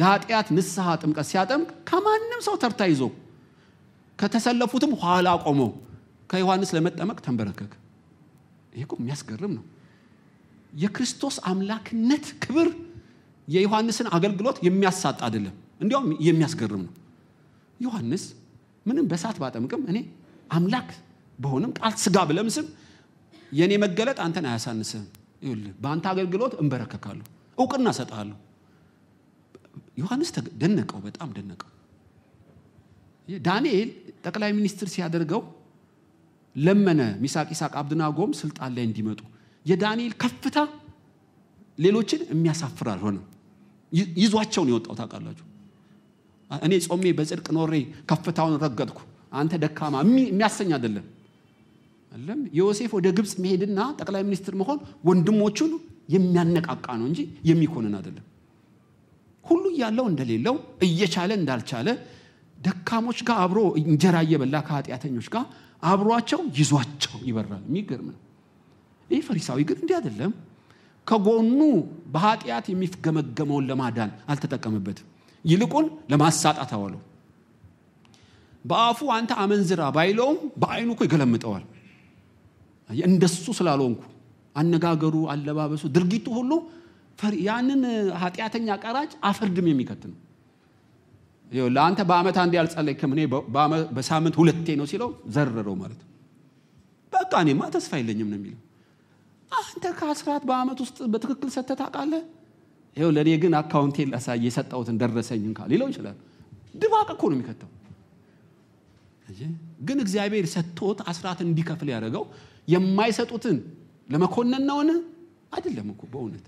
የኃጢአት ንስሐ ጥምቀት ሲያጠምቅ ከማንም ሰው ተርታ ይዞ ከተሰለፉትም ኋላ ቆመው ከዮሐንስ ለመጠመቅ ተንበረከከ። ይህ የሚያስገርም ነው። የክርስቶስ አምላክነት ክብር የዮሐንስን አገልግሎት የሚያሳጥ አይደለም፣ እንዲያውም የሚያስገርም ነው። ዮሐንስ ምንም በእሳት ባጠምቅም እኔ አምላክ በሆንም ቃል ስጋ ብለምስም የእኔ መገለጥ አንተን አያሳንስህም። ይኸውልህ በአንተ አገልግሎት እንበረከካለሁ፣ እውቅና እሰጥሃለሁ። ዮሐንስ ደነቀው፣ በጣም ደነቀው። ዳንኤል ጠቅላይ ሚኒስትር ሲያደርገው ለመነ ሚሳቅ ይሳቅ አብድናጎም ስልጣን ላይ እንዲመጡ የዳንኤል ከፍታ ሌሎችን የሚያሳፍር አልሆነም ይዟቸው ነው የወጣው ታውቃላችሁ እኔ ጾሜ በጽድቅ ኖሬ ከፍታውን ረገጥኩ አንተ ደካማ የሚያሰኝ አይደለም አለም ዮሴፍ ወደ ግብፅ መሄድና ጠቅላይ ሚኒስትር መሆን ወንድሞቹን የሚያነቃቃ ነው እንጂ የሚኮንን አይደለም ሁሉ እያለው እንደሌለው እየቻለ እንዳልቻለ ደካሞች ጋር አብሮ እንጀራ እየበላ ከኃጢአተኞች ጋር አብሯቸው ይዟቸው ይበራል የሚገርም ነው ይህ ፈሪሳዊ ግን እንዲህ አይደለም ከጎኑ በኃጢአት የሚገመገመውን ለማዳን አልተጠቀምበትም ይልቁን ለማሳጣት አዋለው በአፉ አንተ አመንዝራ ባይለውም በአይኑ እኮ ይገለምጠዋል እንደሱ ስላልሆንኩ አነጋገሩ አለባበሱ ድርጊቱ ሁሉ ያንን ኃጢአተኛ ቀራጭ አፈርድም የሚከት ነው ለአንተ በአመት አንድ አልጸለይክም እኔ በሳምንት ሁለቴ ነው ሲለው ዘረረው ማለት በቃ እኔማ ተስፋ የለኝም ነው የሚለው አንተ ከአስራት በአመት ውስጥ በትክክል ሰተህ ታውቃለህ ይኸው ለእኔ ግን አካውንቴ ላሳ የሰጠሁትን ደረሰኝን ካል ሊለው ይችላል ድባቅ እኮ ነው የሚከተው ግን እግዚአብሔር ሰጥቶት አስራት እንዲከፍል ያደረገው የማይሰጡትን ለመኮነን ነውን አይደለም እኮ በእውነት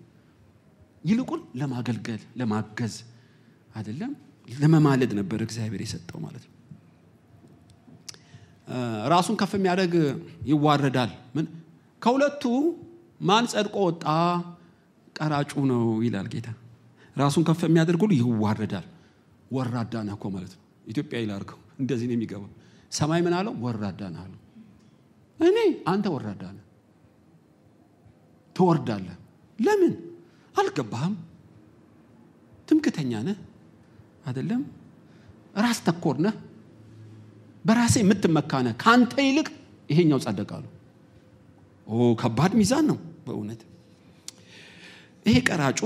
ይልቁን ለማገልገል ለማገዝ አይደለም ለመማለድ ነበር እግዚአብሔር የሰጠው ማለት ነው ራሱን ከፍ የሚያደርግ ይዋረዳል ምን ከሁለቱ ማን ጸድቆ ወጣ ቀራጩ ነው ይላል ጌታ ራሱን ከፍ የሚያደርግ ሁሉ ይዋረዳል ወራዳ ነኮ ማለት ነው ኢትዮጵያ ይላርገው እንደዚህ ነው የሚገባው ሰማይ ምን አለው ወራዳ ነህ አለው እኔ አንተ ወራዳ ነህ ትወርዳለ ለምን አልገባህም ትምክተኛ ነህ አይደለም። ራስ ተኮር ነህ። በራሴ የምትመካነ ከአንተ ይልቅ ይሄኛው ጸደቃሉ። ከባድ ሚዛን ነው በእውነት። ይሄ ቀራጩ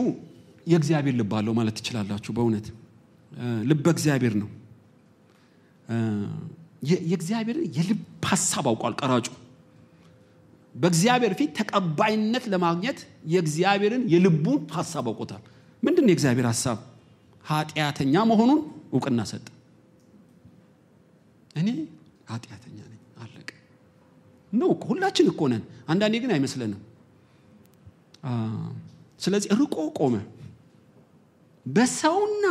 የእግዚአብሔር ልብ አለው ማለት ትችላላችሁ። በእውነት ልበ እግዚአብሔር ነው። የእግዚአብሔር የልብ ሀሳብ አውቋል ቀራጩ። በእግዚአብሔር ፊት ተቀባይነት ለማግኘት የእግዚአብሔርን የልቡን ሀሳብ አውቆታል። ምንድን ነው የእግዚአብሔር ሀሳብ? ኃጢአተኛ መሆኑን እውቅና ሰጠ እኔ ኃጢአተኛ ነኝ አለቀ ነው ሁላችን እኮ ነን አንዳንዴ ግን አይመስለንም ስለዚህ ርቆ ቆመ በሰውና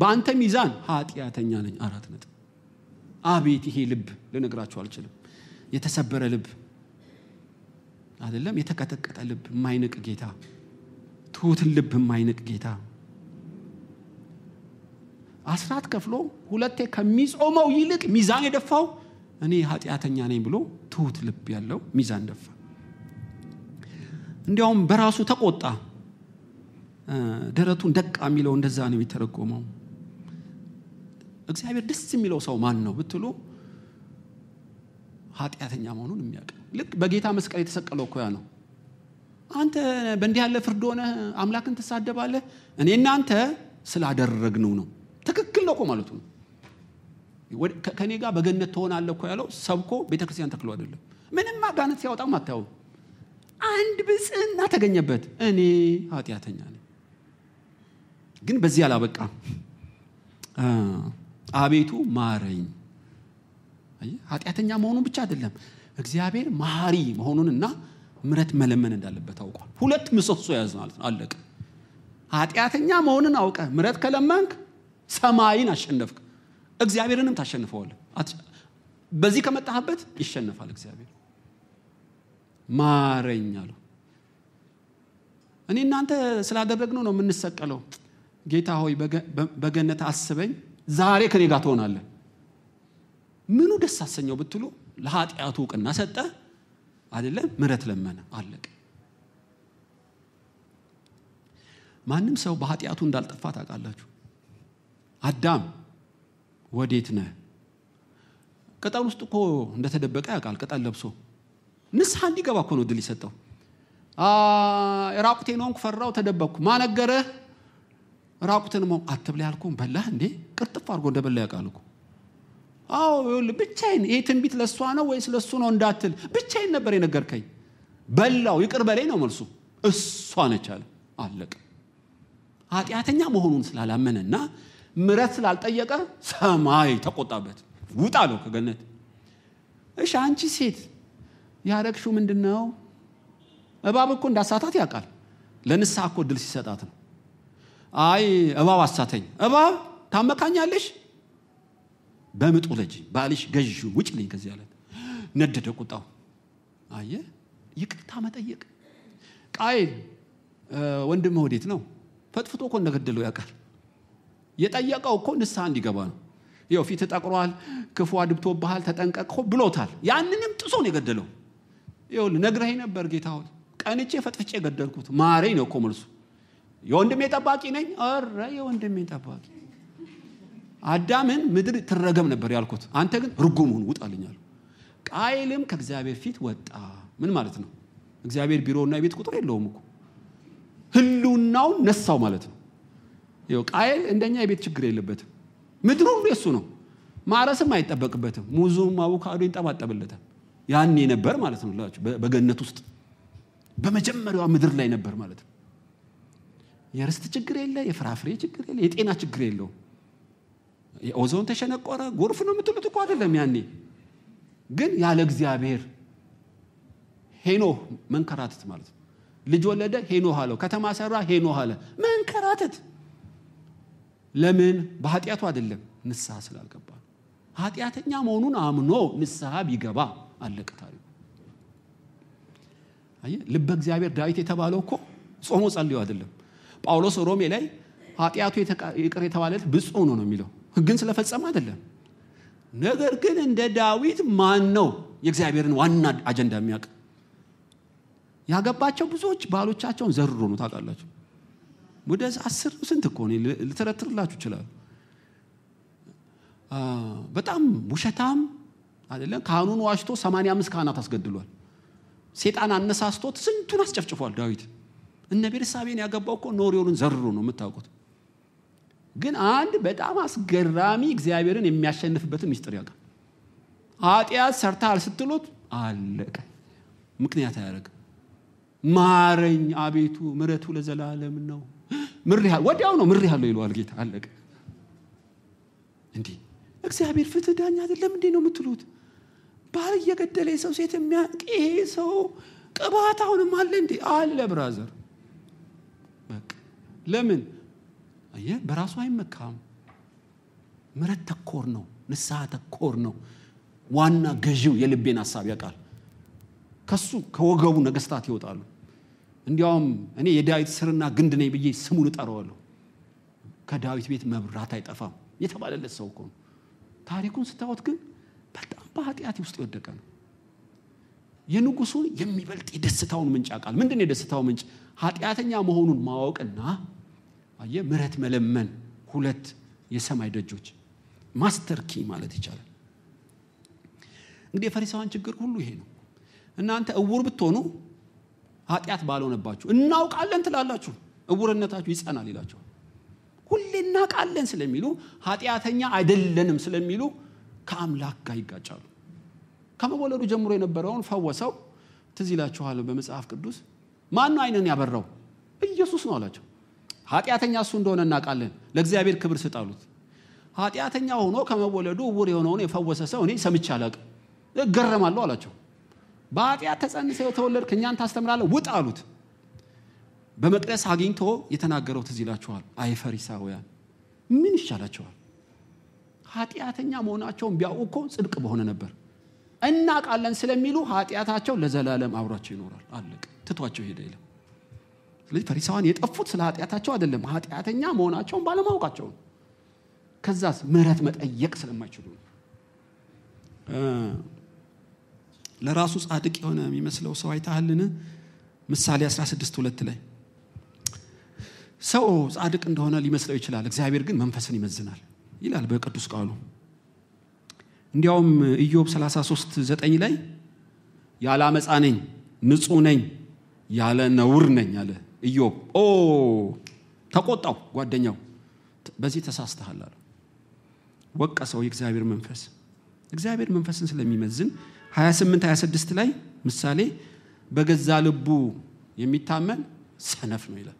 በአንተ ሚዛን ኃጢአተኛ ነኝ አራት ነጥብ አቤት ይሄ ልብ ልነግራችሁ አልችልም የተሰበረ ልብ አይደለም የተቀጠቀጠ ልብ የማይንቅ ጌታ ትሁትን ልብ የማይንቅ ጌታ አስራት ከፍሎ ሁለቴ ከሚጾመው ይልቅ ሚዛን የደፋው እኔ ኃጢአተኛ ነኝ ብሎ ትሁት ልብ ያለው ሚዛን ደፋ እንዲያውም በራሱ ተቆጣ ደረቱን ደቃ የሚለው እንደዛ ነው የሚተረጎመው እግዚአብሔር ደስ የሚለው ሰው ማን ነው ብትሉ ኃጢአተኛ መሆኑን የሚያውቅ ልክ በጌታ መስቀል የተሰቀለው እኮያ ነው አንተ በእንዲህ ያለ ፍርድ ሆነ አምላክን ትሳደባለህ እኔ እናንተ ስላደረግነው ነው ትክክል ነው ማለት ማለቱ ነው። ከእኔ ጋር በገነት ትሆናለህ እኮ ያለው ሰብኮ ቤተክርስቲያን ተክሎ አይደለም። ምንም አጋንንት ሲያወጣም አታየውም። አንድ ብጽህና ተገኘበት። እኔ ኃጢአተኛ ነኝ፣ ግን በዚህ አላበቃም። አቤቱ ማረኝ። ኃጢአተኛ መሆኑን ብቻ አይደለም እግዚአብሔር ማሪ መሆኑንና ምረት መለመን እንዳለበት አውቋል። ሁለት ምሰሶ ያዝ ማለት ነው። አለቀ። ኃጢአተኛ መሆንን አውቀ ምረት ከለመንክ ሰማይን አሸነፍክ እግዚአብሔርንም ታሸንፈዋል በዚህ ከመጣህበት ይሸነፋል እግዚአብሔር ማረኝ አለው እኔ እናንተ ስላደረግነው ነው የምንሰቀለው ጌታ ሆይ በገነት አስበኝ ዛሬ ከኔ ጋር ትሆናለን ምኑ ደስ አሰኘው ብትሉ ለኃጢአቱ እውቅና ሰጠ አይደለም ምረት ለመነ አለቅ ማንም ሰው በኃጢአቱ እንዳልጠፋ ታውቃላችሁ አዳም ወዴት ነህ? ቅጠል ውስጥ እኮ እንደተደበቀ ያውቃል። ቅጠል ለብሶ ንስሐ እንዲገባ እኮ ነው ድል ይሰጠው ራቁቴን ሆንኩ፣ ፈራው፣ ተደበቅኩ። ማነገረህ? ራቁትን ሞ አትብላ ያልኩም በላህ እንዴ? ቅርጥፍ አድርጎ እንደበላ ያውቃል አዎ ይኸውልህ፣ ብቻዬን ይሄ ትንቢት ለእሷ ነው ወይስ ለእሱ ነው እንዳትል፣ ብቻዬን ነበር የነገርከኝ። በላው ይቅር በላይ ነው መልሱ። እሷ ነች አለ አለቅ ኃጢአተኛ መሆኑን ስላላመነና ምረት ስላልጠየቀ ሰማይ ተቆጣበት፣ ውጣ ነው ከገነት። እሺ አንቺ ሴት ያረግሹ ምንድን ነው? እባብ እኮ እንዳሳታት ያውቃል። ለንስሐ እኮ ድል ሲሰጣት ነው። አይ እባብ አሳተኝ። እባብ ታመካኛለሽ፣ በምጡ ልጅ ባልሽ ገዥ ውጭ ልኝ ከዚህ አለት። ነደደ ቁጣው። አየ ይቅርታ መጠየቅ ቃይል ወንድምህ ወዴት ነው? ፈጥፍጦ እኮ እንደገደለው ያውቃል። የጠየቀው እኮ ንስሐ እንዲገባ ነው ይው ፊት ጠቅሯል ክፉ አድብቶብሃል ተጠንቀቅኮ ብሎታል ያንንም ጥሶ ነው የገደለው ይው ነግረህ ነበር ጌታ ሆይ ቀንቼ ፈጥፍቼ የገደልኩት ማሬ ነው እኮ መልሱ የወንድሜ ጠባቂ ነኝ ረ የወንድሜ ጠባቂ አዳምን ምድር ትረገም ነበር ያልኩት አንተ ግን ርጉሙን ውጣልኛሉ ቃይልም ከእግዚአብሔር ፊት ወጣ ምን ማለት ነው እግዚአብሔር ቢሮና የቤት ቁጥር የለውም እኮ ህልውናውን ነሳው ማለት ነው ቃየል እንደኛ የቤት ችግር የለበትም። ምድሩ የሱ ነው። ማረስም አይጠበቅበትም። ሙዙም አቮካዶ ይንጠባጠብለታል። ያኔ ነበር ማለት ነው ላችሁ በገነት ውስጥ በመጀመሪያዋ ምድር ላይ ነበር ማለት ነው። የርስት ችግር የለ፣ የፍራፍሬ ችግር የለ፣ የጤና ችግር የለው የኦዞን ተሸነቆረ፣ ጎርፍ ነው የምትሉት እኮ አይደለም። ያኔ ግን ያለ እግዚአብሔር ሄኖህ መንከራተት ማለት ነው። ልጅ ወለደ፣ ሄኖህ አለው። ከተማ ሰራ፣ ሄኖህ አለ። መንከራተት ለምን? በኃጢአቱ አይደለም፣ ንስሐ ስላልገባ ኃጢአተኛ መሆኑን አምኖ ንስሐ ቢገባ አለቀ ታሪኩ። ልበ እግዚአብሔር ዳዊት የተባለው እኮ ጾሞ ጸልዮ አይደለም። ጳውሎስ ሮሜ ላይ ኃጢአቱ ይቅር የተባለት ብፁዕ ነው ነው የሚለው ህግን ስለፈጸመ አይደለም። ነገር ግን እንደ ዳዊት ማን ነው የእግዚአብሔርን ዋና አጀንዳ የሚያውቅ? ያገባቸው ብዙዎች ባሎቻቸውን ዘርሮ ነው ታውቃላችሁ። ወደ አስር ስንት እኮ እኔ ልተረትርላችሁ ይችላሉ። በጣም ውሸታም አይደለም። ካህኑን ዋሽቶ 85 ካህናት አስገድሏል። ሴጣን አነሳስቶት ስንቱን አስጨፍጭፏል ዳዊት። እነ ቤርሳቤን ያገባው እኮ ኖሪዮንን ዘርሮ ነው የምታውቁት። ግን አንድ በጣም አስገራሚ እግዚአብሔርን የሚያሸንፍበትን ምስጢር ያውቃል። ኃጢአት ሰርታል ስትሉት አለቀ። ምክንያት አያደርግም። ማረኝ አቤቱ ምረቱ ለዘላለም ነው። ምር ወዲያው ነው ምር ይለዋል ጌታ። አለቀ። እንዲህ እግዚአብሔር ፍትህ ዳኛ አይደለም እንዴ ነው የምትሉት? ባል እየገደለ ሰው ሴት የሚያንቅ ይሄ ሰው ቅባት አሁንም አለ እንዴ? አለ ብራዘር። ለምን አየ በራሱ አይመካም። ምረት ተኮር ነው፣ ንስሐ ተኮር ነው። ዋና ገዢው የልቤን ሀሳብ ያውቃል። ከሱ ከወገቡ ነገስታት ይወጣሉ። እንዲያውም እኔ የዳዊት ስርና ግንድ ነኝ ብዬ ስሙን እጠራዋለሁ። ከዳዊት ቤት መብራት አይጠፋም የተባለለት ሰው እኮ ነው። ታሪኩን ስታወት ግን በጣም በኃጢአት ውስጥ የወደቀ ነው። የንጉሱን የሚበልጥ የደስታውን ምንጭ አቃል ምንድን የደስታው ምንጭ? ኃጢአተኛ መሆኑን ማወቅና አየ ምረት መለመን፣ ሁለት የሰማይ ደጆች ማስተር ኪ ማለት ይቻላል። እንግዲህ የፈሪሳውያን ችግር ሁሉ ይሄ ነው። እናንተ እውር ብትሆኑ ኃጢአት ባልሆነባችሁ እናውቃለን ትላላችሁ፣ እውርነታችሁ ይጸናል ይላቸዋል። ሁሌ እናውቃለን ስለሚሉ ኃጢአተኛ አይደለንም ስለሚሉ ከአምላክ ጋር ይጋጫሉ። ከመወለዱ ጀምሮ የነበረውን ፈወሰው። ትዝ ይላችኋል በመጽሐፍ ቅዱስ ማነው አይንን ያበራው? ኢየሱስ ነው አላቸው። ኃጢአተኛ እሱ እንደሆነ እናውቃለን፣ ለእግዚአብሔር ክብር ስጣሉት? ኃጢአተኛ ሆኖ ከመወለዱ እውር የሆነውን የፈወሰ ሰው እኔ ሰምቼ አላውቅም፣ እገረማለሁ አላቸው። በኃጢአት ተጸንሰ የተወለድክ እኛን ታስተምራለ ውጥ አሉት በመቅደስ አግኝቶ የተናገረው ትዝ ይላችኋል አይ ፈሪሳውያን ምን ይሻላቸዋል ኃጢአተኛ መሆናቸውን ቢያውቁ እኮ ጽድቅ በሆነ ነበር እናውቃለን ስለሚሉ ኃጢአታቸው ለዘላለም አብሯቸው ይኖራል አለቅ ትቷቸው ሄደ ይለም ስለዚህ ፈሪሳውያን የጠፉት ስለ ኃጢአታቸው አይደለም ኃጢአተኛ መሆናቸውን ባለማወቃቸው ነው ከዛስ ምረት መጠየቅ ስለማይችሉ ነው ለራሱ ጻድቅ የሆነ የሚመስለው ሰው አይታህልን ምሳሌ 16 ሁለት ላይ ሰው ጻድቅ እንደሆነ ሊመስለው ይችላል እግዚአብሔር ግን መንፈስን ይመዝናል ይላል በቅዱስ ቃሉ እንዲያውም ኢዮብ 33 9 ላይ ያለ አመፃ ነኝ ንጹህ ነኝ ያለ ነውር ነኝ አለ ኢዮብ ኦ ተቆጣው ጓደኛው በዚህ ተሳስተሃል አለ ወቀሰው የእግዚአብሔር መንፈስ እግዚአብሔር መንፈስን ስለሚመዝን 28 26 ላይ ምሳሌ በገዛ ልቡ የሚታመን ሰነፍ ነው ይላል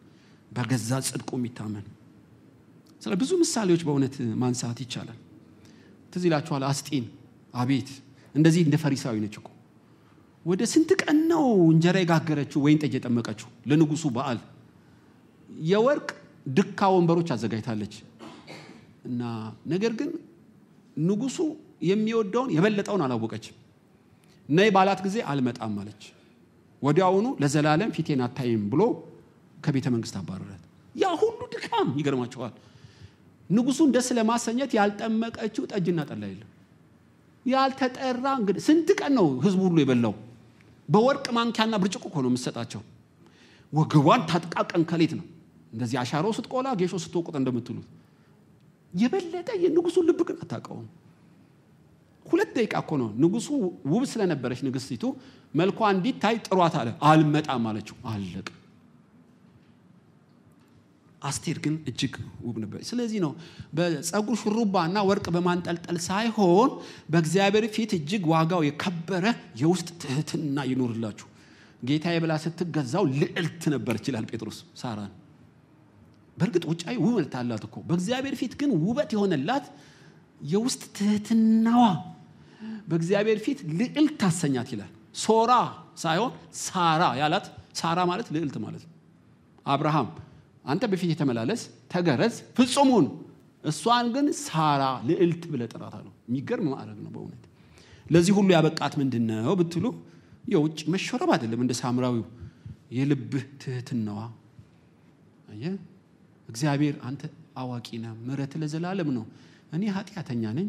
በገዛ ጽድቁ የሚታመን ስለ ብዙ ምሳሌዎች በእውነት ማንሳት ይቻላል ትዝ ይላችኋል አስጢን አቤት እንደዚህ እንደ ፈሪሳዊ ነች እኮ ወደ ስንት ቀን ነው እንጀራ የጋገረችው ወይን ጠጅ የጠመቀችው ለንጉሱ በዓል የወርቅ ድካ ወንበሮች አዘጋጅታለች እና ነገር ግን ንጉሱ የሚወደውን የበለጠውን አላወቀችም ነይ ባላት ጊዜ አልመጣም አለች። ወዲያውኑ ለዘላለም ፊቴን አታይም ብሎ ከቤተ መንግስት አባረረት። ያ ሁሉ ድካም ይገርማቸዋል። ንጉሱን ደስ ለማሰኘት ያልጠመቀችው ጠጅና ጠላ የለም። ያልተጠራ እንግዲህ ስንት ቀን ነው ህዝቡ ሁሉ የበላው? በወርቅ ማንኪያና ብርጭቆ ሆኖ ነው ወገቧን ታጥቃ ቀን ከሌት ነው እንደዚህ አሻሮ ስትቆላ ጌሾ ስትወቁጥ እንደምትሉት የበለጠ የንጉሱን ልብ ግን ሁለት ደቂቃ እኮ ነው። ንጉሱ ውብ ስለነበረች ንግስቲቱ መልኳ እንዲታይ ጥሯት አለ። አልመጣም አለችው። አለቅ አስቴር ግን እጅግ ውብ ነበር ስለዚህ ነው በፀጉር ሹሩባ እና ወርቅ በማንጠልጠል ሳይሆን በእግዚአብሔር ፊት እጅግ ዋጋው የከበረ የውስጥ ትህትና ይኖርላችሁ። ጌታ ብላ ስትገዛው ልዕልት ነበረች ይችላል ጴጥሮስ ሳራን። በእርግጥ ውጫዊ ውበት አላት እኮ በእግዚአብሔር ፊት ግን ውበት የሆነላት የውስጥ ትህትናዋ በእግዚአብሔር ፊት ልዕልት ታሰኛት ይላል ሶራ ሳይሆን ሳራ ያላት ሳራ ማለት ልዕልት ማለት ነው አብርሃም አንተ በፊት የተመላለስ ተገረዝ ፍጹሙን እሷን ግን ሳራ ልዕልት ብለ ጥራት አለው የሚገርም ማዕረግ ነው በእውነት ለዚህ ሁሉ ያበቃት ምንድነው ብትሉ የውጭ መሾረብ አይደለም እንደ ሳምራዊው የልብህ ትህትናዋ እግዚአብሔር አንተ አዋቂ ነ ምረት ለዘላለም ነው እኔ ኃጢአተኛ ነኝ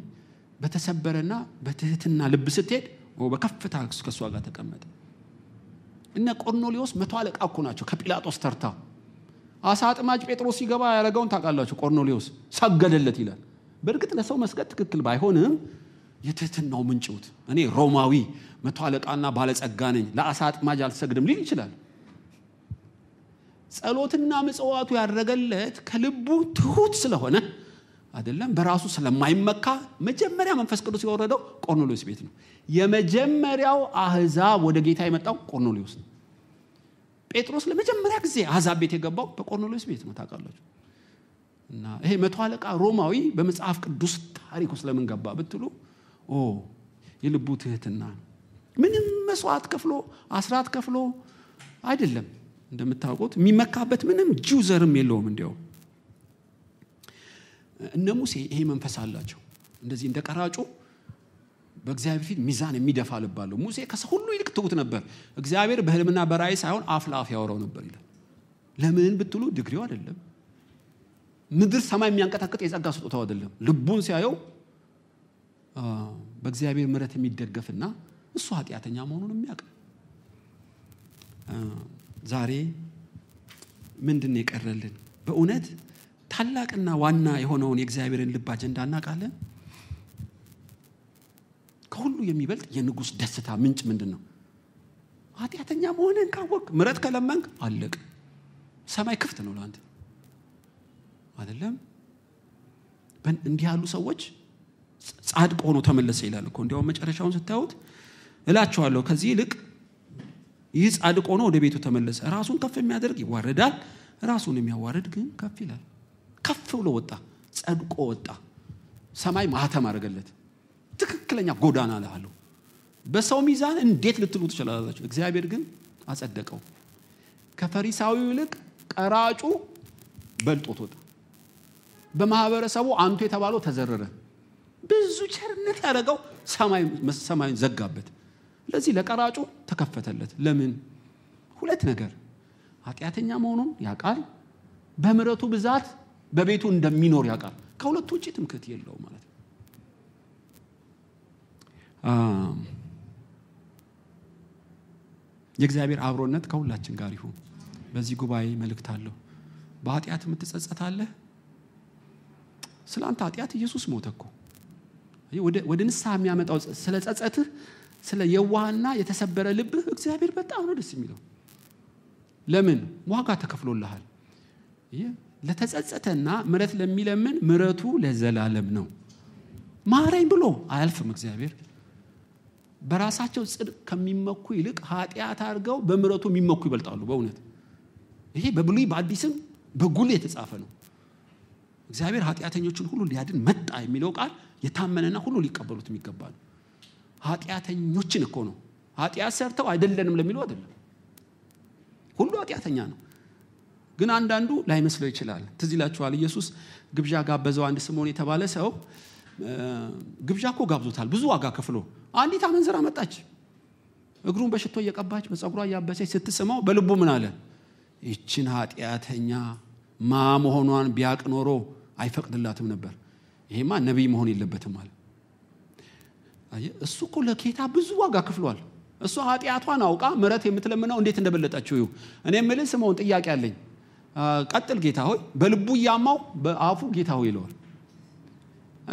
በተሰበረና በትህትና ልብ ስትሄድ በከፍታ ከእሷ ጋር ተቀመጠ እነ ቆርኔሌዎስ መቶ አለቃ እኮ ናቸው ከጲላጦስ ተርታ አሳ አጥማጅ ጴጥሮስ ሲገባ ያደረገውን ታውቃላቸው ቆርኔሌዎስ ሰገደለት ይላል በእርግጥ ለሰው መስገድ ትክክል ባይሆንም የትህትናው ምንጭውት እኔ ሮማዊ መቶ አለቃና ባለጸጋ ነኝ ለአሳ አጥማጅ አልሰግድም ሊል ይችላል ጸሎትና ምጽዋቱ ያደረገለት ከልቡ ትሁት ስለሆነ አይደለም። በራሱ ስለማይመካ መጀመሪያ መንፈስ ቅዱስ የወረደው ቆርኔሌዎስ ቤት ነው። የመጀመሪያው አህዛብ ወደ ጌታ የመጣው ቆርኔሌዎስ ነው። ጴጥሮስ ለመጀመሪያ ጊዜ አህዛብ ቤት የገባው በቆርኔሌዎስ ቤት ነው። ታውቃላችሁ። እና ይሄ መቶ አለቃ ሮማዊ በመጽሐፍ ቅዱስ ታሪክ ውስጥ ለምን ገባ ብትሉ ኦ የልቡ ትህትና ነው። ምንም መስዋዕት ከፍሎ አስራት ከፍሎ አይደለም። እንደምታውቁት የሚመካበት ምንም ጁዘርም ዘርም የለውም እንዲያውም እነ ሙሴ ይሄ መንፈስ አላቸው። እንደዚህ እንደ ቀራጩ በእግዚአብሔር ፊት ሚዛን የሚደፋ ልባለሁ ሙሴ ከሰው ሁሉ ይልቅ ትውት ነበር። እግዚአብሔር በህልምና በራእይ ሳይሆን አፍ ያወረው ያወራው ነበር ይላል። ለምን ብትሉ ድግሪው አይደለም፣ ምድር ሰማይ የሚያንቀጣቅጥ የጸጋ ስጦታው አይደለም። ልቡን ሲያየው በእግዚአብሔር ምረት የሚደገፍና እሱ ኃጢአተኛ መሆኑን የሚያቅ ዛሬ ምንድን የቀረልን በእውነት ታላቅና ዋና የሆነውን የእግዚአብሔርን ልብ አጀንዳ እናውቃለን ከሁሉ የሚበልጥ የንጉሥ ደስታ ምንጭ ምንድን ነው ኃጢአተኛ መሆንን ካወቅ ምረት ከለመንክ አለቅ ሰማይ ክፍት ነው ለአንተ አይደለም እንዲህ ያሉ ሰዎች ጻድቅ ሆኖ ተመለሰ ይላል እኮ እንዲያውም መጨረሻውን ስታዩት እላችኋለሁ ከዚህ ይልቅ ይህ ጻድቅ ሆኖ ወደ ቤቱ ተመለሰ ራሱን ከፍ የሚያደርግ ይዋረዳል ራሱን የሚያዋርድ ግን ከፍ ይላል ከፍ ብሎ ወጣ፣ ጸድቆ ወጣ። ሰማይ ማህተም አደረገለት። ትክክለኛ ጎዳና ላለሁ በሰው ሚዛን እንዴት ልትሉ ትችላላችሁ? እግዚአብሔር ግን አጸደቀው። ከፈሪሳዊው ይልቅ ቀራጩ በልጦት ወጣ። በማህበረሰቡ አንቱ የተባለው ተዘረረ። ብዙ ቸርነት ያደረገው ሰማይን ዘጋበት። ለዚህ ለቀራጩ ተከፈተለት። ለምን? ሁለት ነገር ኃጢአተኛ መሆኑን ያቃል? በምረቱ ብዛት በቤቱ እንደሚኖር ያውቃል። ከሁለት ውጭ ትምክት የለው ማለት ነው። የእግዚአብሔር አብሮነት ከሁላችን ጋር ይሁን። በዚህ ጉባኤ መልእክት አለሁ። በኃጢአት የምትጸጸታለህ? ስለ አንተ ኃጢአት ኢየሱስ ሞተ እኮ። ወደ ንስሐ የሚያመጣው ስለ ጸጸትህ፣ ስለ የዋህና የተሰበረ ልብህ እግዚአብሔር በጣም ነው ደስ የሚለው። ለምን ዋጋ ተከፍሎልሃል። ለተጸጸተና ምረት ለሚለምን ምረቱ ለዘላለም ነው። ማረኝ ብሎ አያልፍም እግዚአብሔር። በራሳቸው ጽድቅ ከሚመኩ ይልቅ ኃጢአት አድርገው በምረቱ የሚመኩ ይበልጣሉ። በእውነት ይሄ በብሉይ በአዲስም በጉል የተጻፈ ነው። እግዚአብሔር ኃጢአተኞችን ሁሉ ሊያድን መጣ የሚለው ቃል የታመነና ሁሉ ሊቀበሉት የሚገባ ነው። ኃጢአተኞችን እኮ ነው። ኃጢአት ሰርተው አይደለንም ለሚለው አይደለም። ሁሉ ኃጢአተኛ ነው። ግን አንዳንዱ ላይመስለው ይችላል። ትዝ ይላችኋል፣ ኢየሱስ ግብዣ ጋበዘው አንድ ስምዖን የተባለ ሰው ግብዣ እኮ ጋብዞታል፣ ብዙ ዋጋ ክፍሎ አንዲት አመንዝራ መጣች፣ እግሩን በሽቶ እየቀባች በፀጉሯ እያበሰች ስትስመው በልቡ ምን አለ? ይችን ኃጢአተኛ ማ መሆኗን ቢያቅ ኖሮ አይፈቅድላትም ነበር። ይሄማ ነቢይ መሆን የለበትም አለ። እሱ እኮ ለኬታ ብዙ ዋጋ ክፍሏል እሷ ኃጢአቷን አውቃ ምረት የምትለምነው እንዴት እንደበለጠችው። እኔ ምልን ስምዖን ጥያቄ አለኝ። ቀጥል ጌታ ሆይ በልቡ እያማው በአፉ ጌታ ሆይ ይለዋል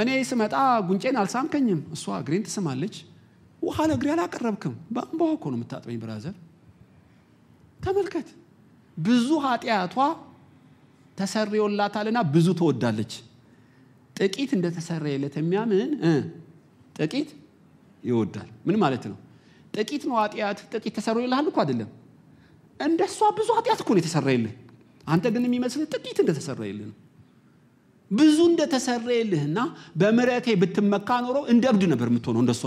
እኔ ስመጣ ጉንጬን አልሳምከኝም እሷ እግሬን ትስማለች ውሃ ለእግሬ አላቀረብክም በአንባዋ እኮ ነው የምታጥበኝ ብራዘር ተመልከት ብዙ ኃጢአቷ ተሰርዮላታልና ብዙ ትወዳለች ጥቂት እንደተሰረየለት የሚያምን ጥቂት ይወዳል ምን ማለት ነው ጥቂት ነው ኃጢአት ጥቂት ተሰርዮልሃል እኮ አይደለም እንደሷ ብዙ ኃጢአት እኮ ነው የተሰራ የተሰረየልህ አንተ ግን የሚመስልህ ጥቂት እንደተሰራ ነው። ብዙ እንደተሰረየልህና በምረቴ ብትመካ ኖሮ እንደ እብድ ነበር የምትሆነው እንደሷ።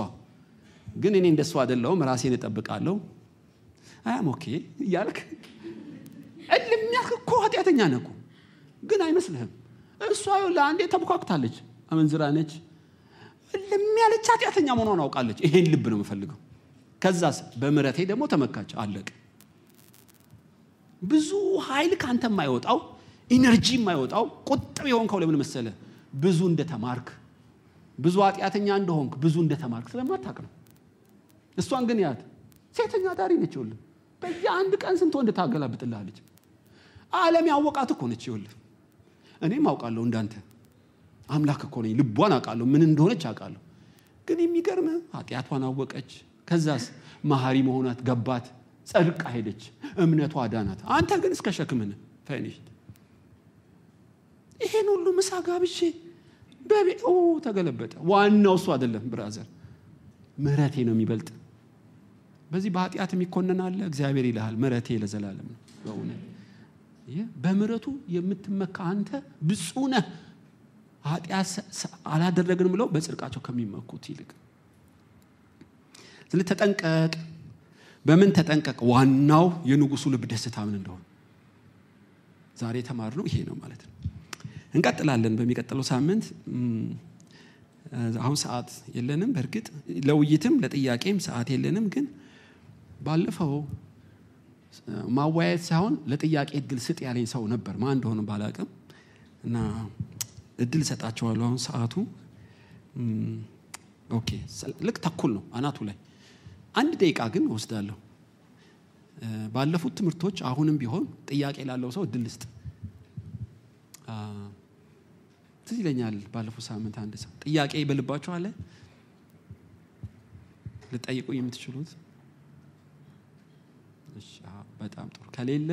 ግን እኔ እንደሷ አይደለሁም፣ ራሴን እጠብቃለሁ። አያም ኦኬ እያልክ እልም ያልክ እኮ ኃጢአተኛ ነኩ ግን አይመስልህም። እሷ ለአንዴ ተቡካክታለች፣ አመንዝራ ነች፣ እልም ኃጢአተኛ መሆኗን አውቃለች። ይሄን ልብ ነው የምፈልገው። ከዛስ በምረቴ ደግሞ ተመካች፣ አለቅ ብዙ ኃይል ካንተ የማይወጣው ኢነርጂ የማይወጣው ቁጥብ የሆንከው ለምን መሰለ? ብዙ እንደተማርክ ብዙ አጥያተኛ እንደሆንክ ብዙ እንደተማርክ ስለማታቅ ነው። እሷን ግን ያት ሴተኛ ዳሪ ነች። ይኸውልህ በየአንድ ቀን ስንት ወንድ ታገላብጥልሃለች። ዓለም ያወቃት እኮ ነች። ይኸውልህ እኔም አውቃለሁ እንዳንተ አምላክ እኮ ነኝ። ልቧን አውቃለሁ፣ ምን እንደሆነች አውቃለሁ። ግን የሚገርም ኃጢአቷን አወቀች። ከዛስ መሀሪ መሆናት ገባት። ጸድቃ ሄደች፣ እምነቱ አዳናት። አንተ ግን እስከ ሸክምን ፈኒሽ ይሄን ሁሉ ምሳ ጋብቼ በቤ ተገለበጠ። ዋናው እሱ አይደለም ብራዘር፣ ምረቴ ነው የሚበልጥ። በዚህ በኃጢአት የሚኮነን አለ? እግዚአብሔር ይልሃል ምረቴ ለዘላለም ነው። በእውነት የምትመካ አንተ ብፁነ ነህ። ኃጢአት አላደረግን ብለው በጽድቃቸው ከሚመኩት ይልቅ ስለዚህ ተጠንቀቅ። በምን ተጠንቀቅ። ዋናው የንጉሱ ልብ ደስታ ምን እንደሆነ ዛሬ የተማርነው ይሄ ነው ማለት ነው። እንቀጥላለን በሚቀጥለው ሳምንት። አሁን ሰዓት የለንም። በእርግጥ ለውይይትም ለጥያቄም ሰዓት የለንም። ግን ባለፈው ማወያየት ሳይሆን ለጥያቄ እድል ስጥ ያለኝ ሰው ነበር፣ ማ እንደሆነ ባላቅም እና እድል እሰጣቸዋለሁ። አሁን ሰዓቱ ልክ ተኩል ነው አናቱ ላይ አንድ ደቂቃ ግን ወስዳለሁ። ባለፉት ትምህርቶች አሁንም ቢሆን ጥያቄ ላለው ሰው እድል ስጥ። ትዝ ይለኛል፣ ባለፉት ሳምንት አንድ ሰው ጥያቄ በልባችሁ አለ ልጠይቁ የምትችሉት። በጣም ጥሩ ከሌለ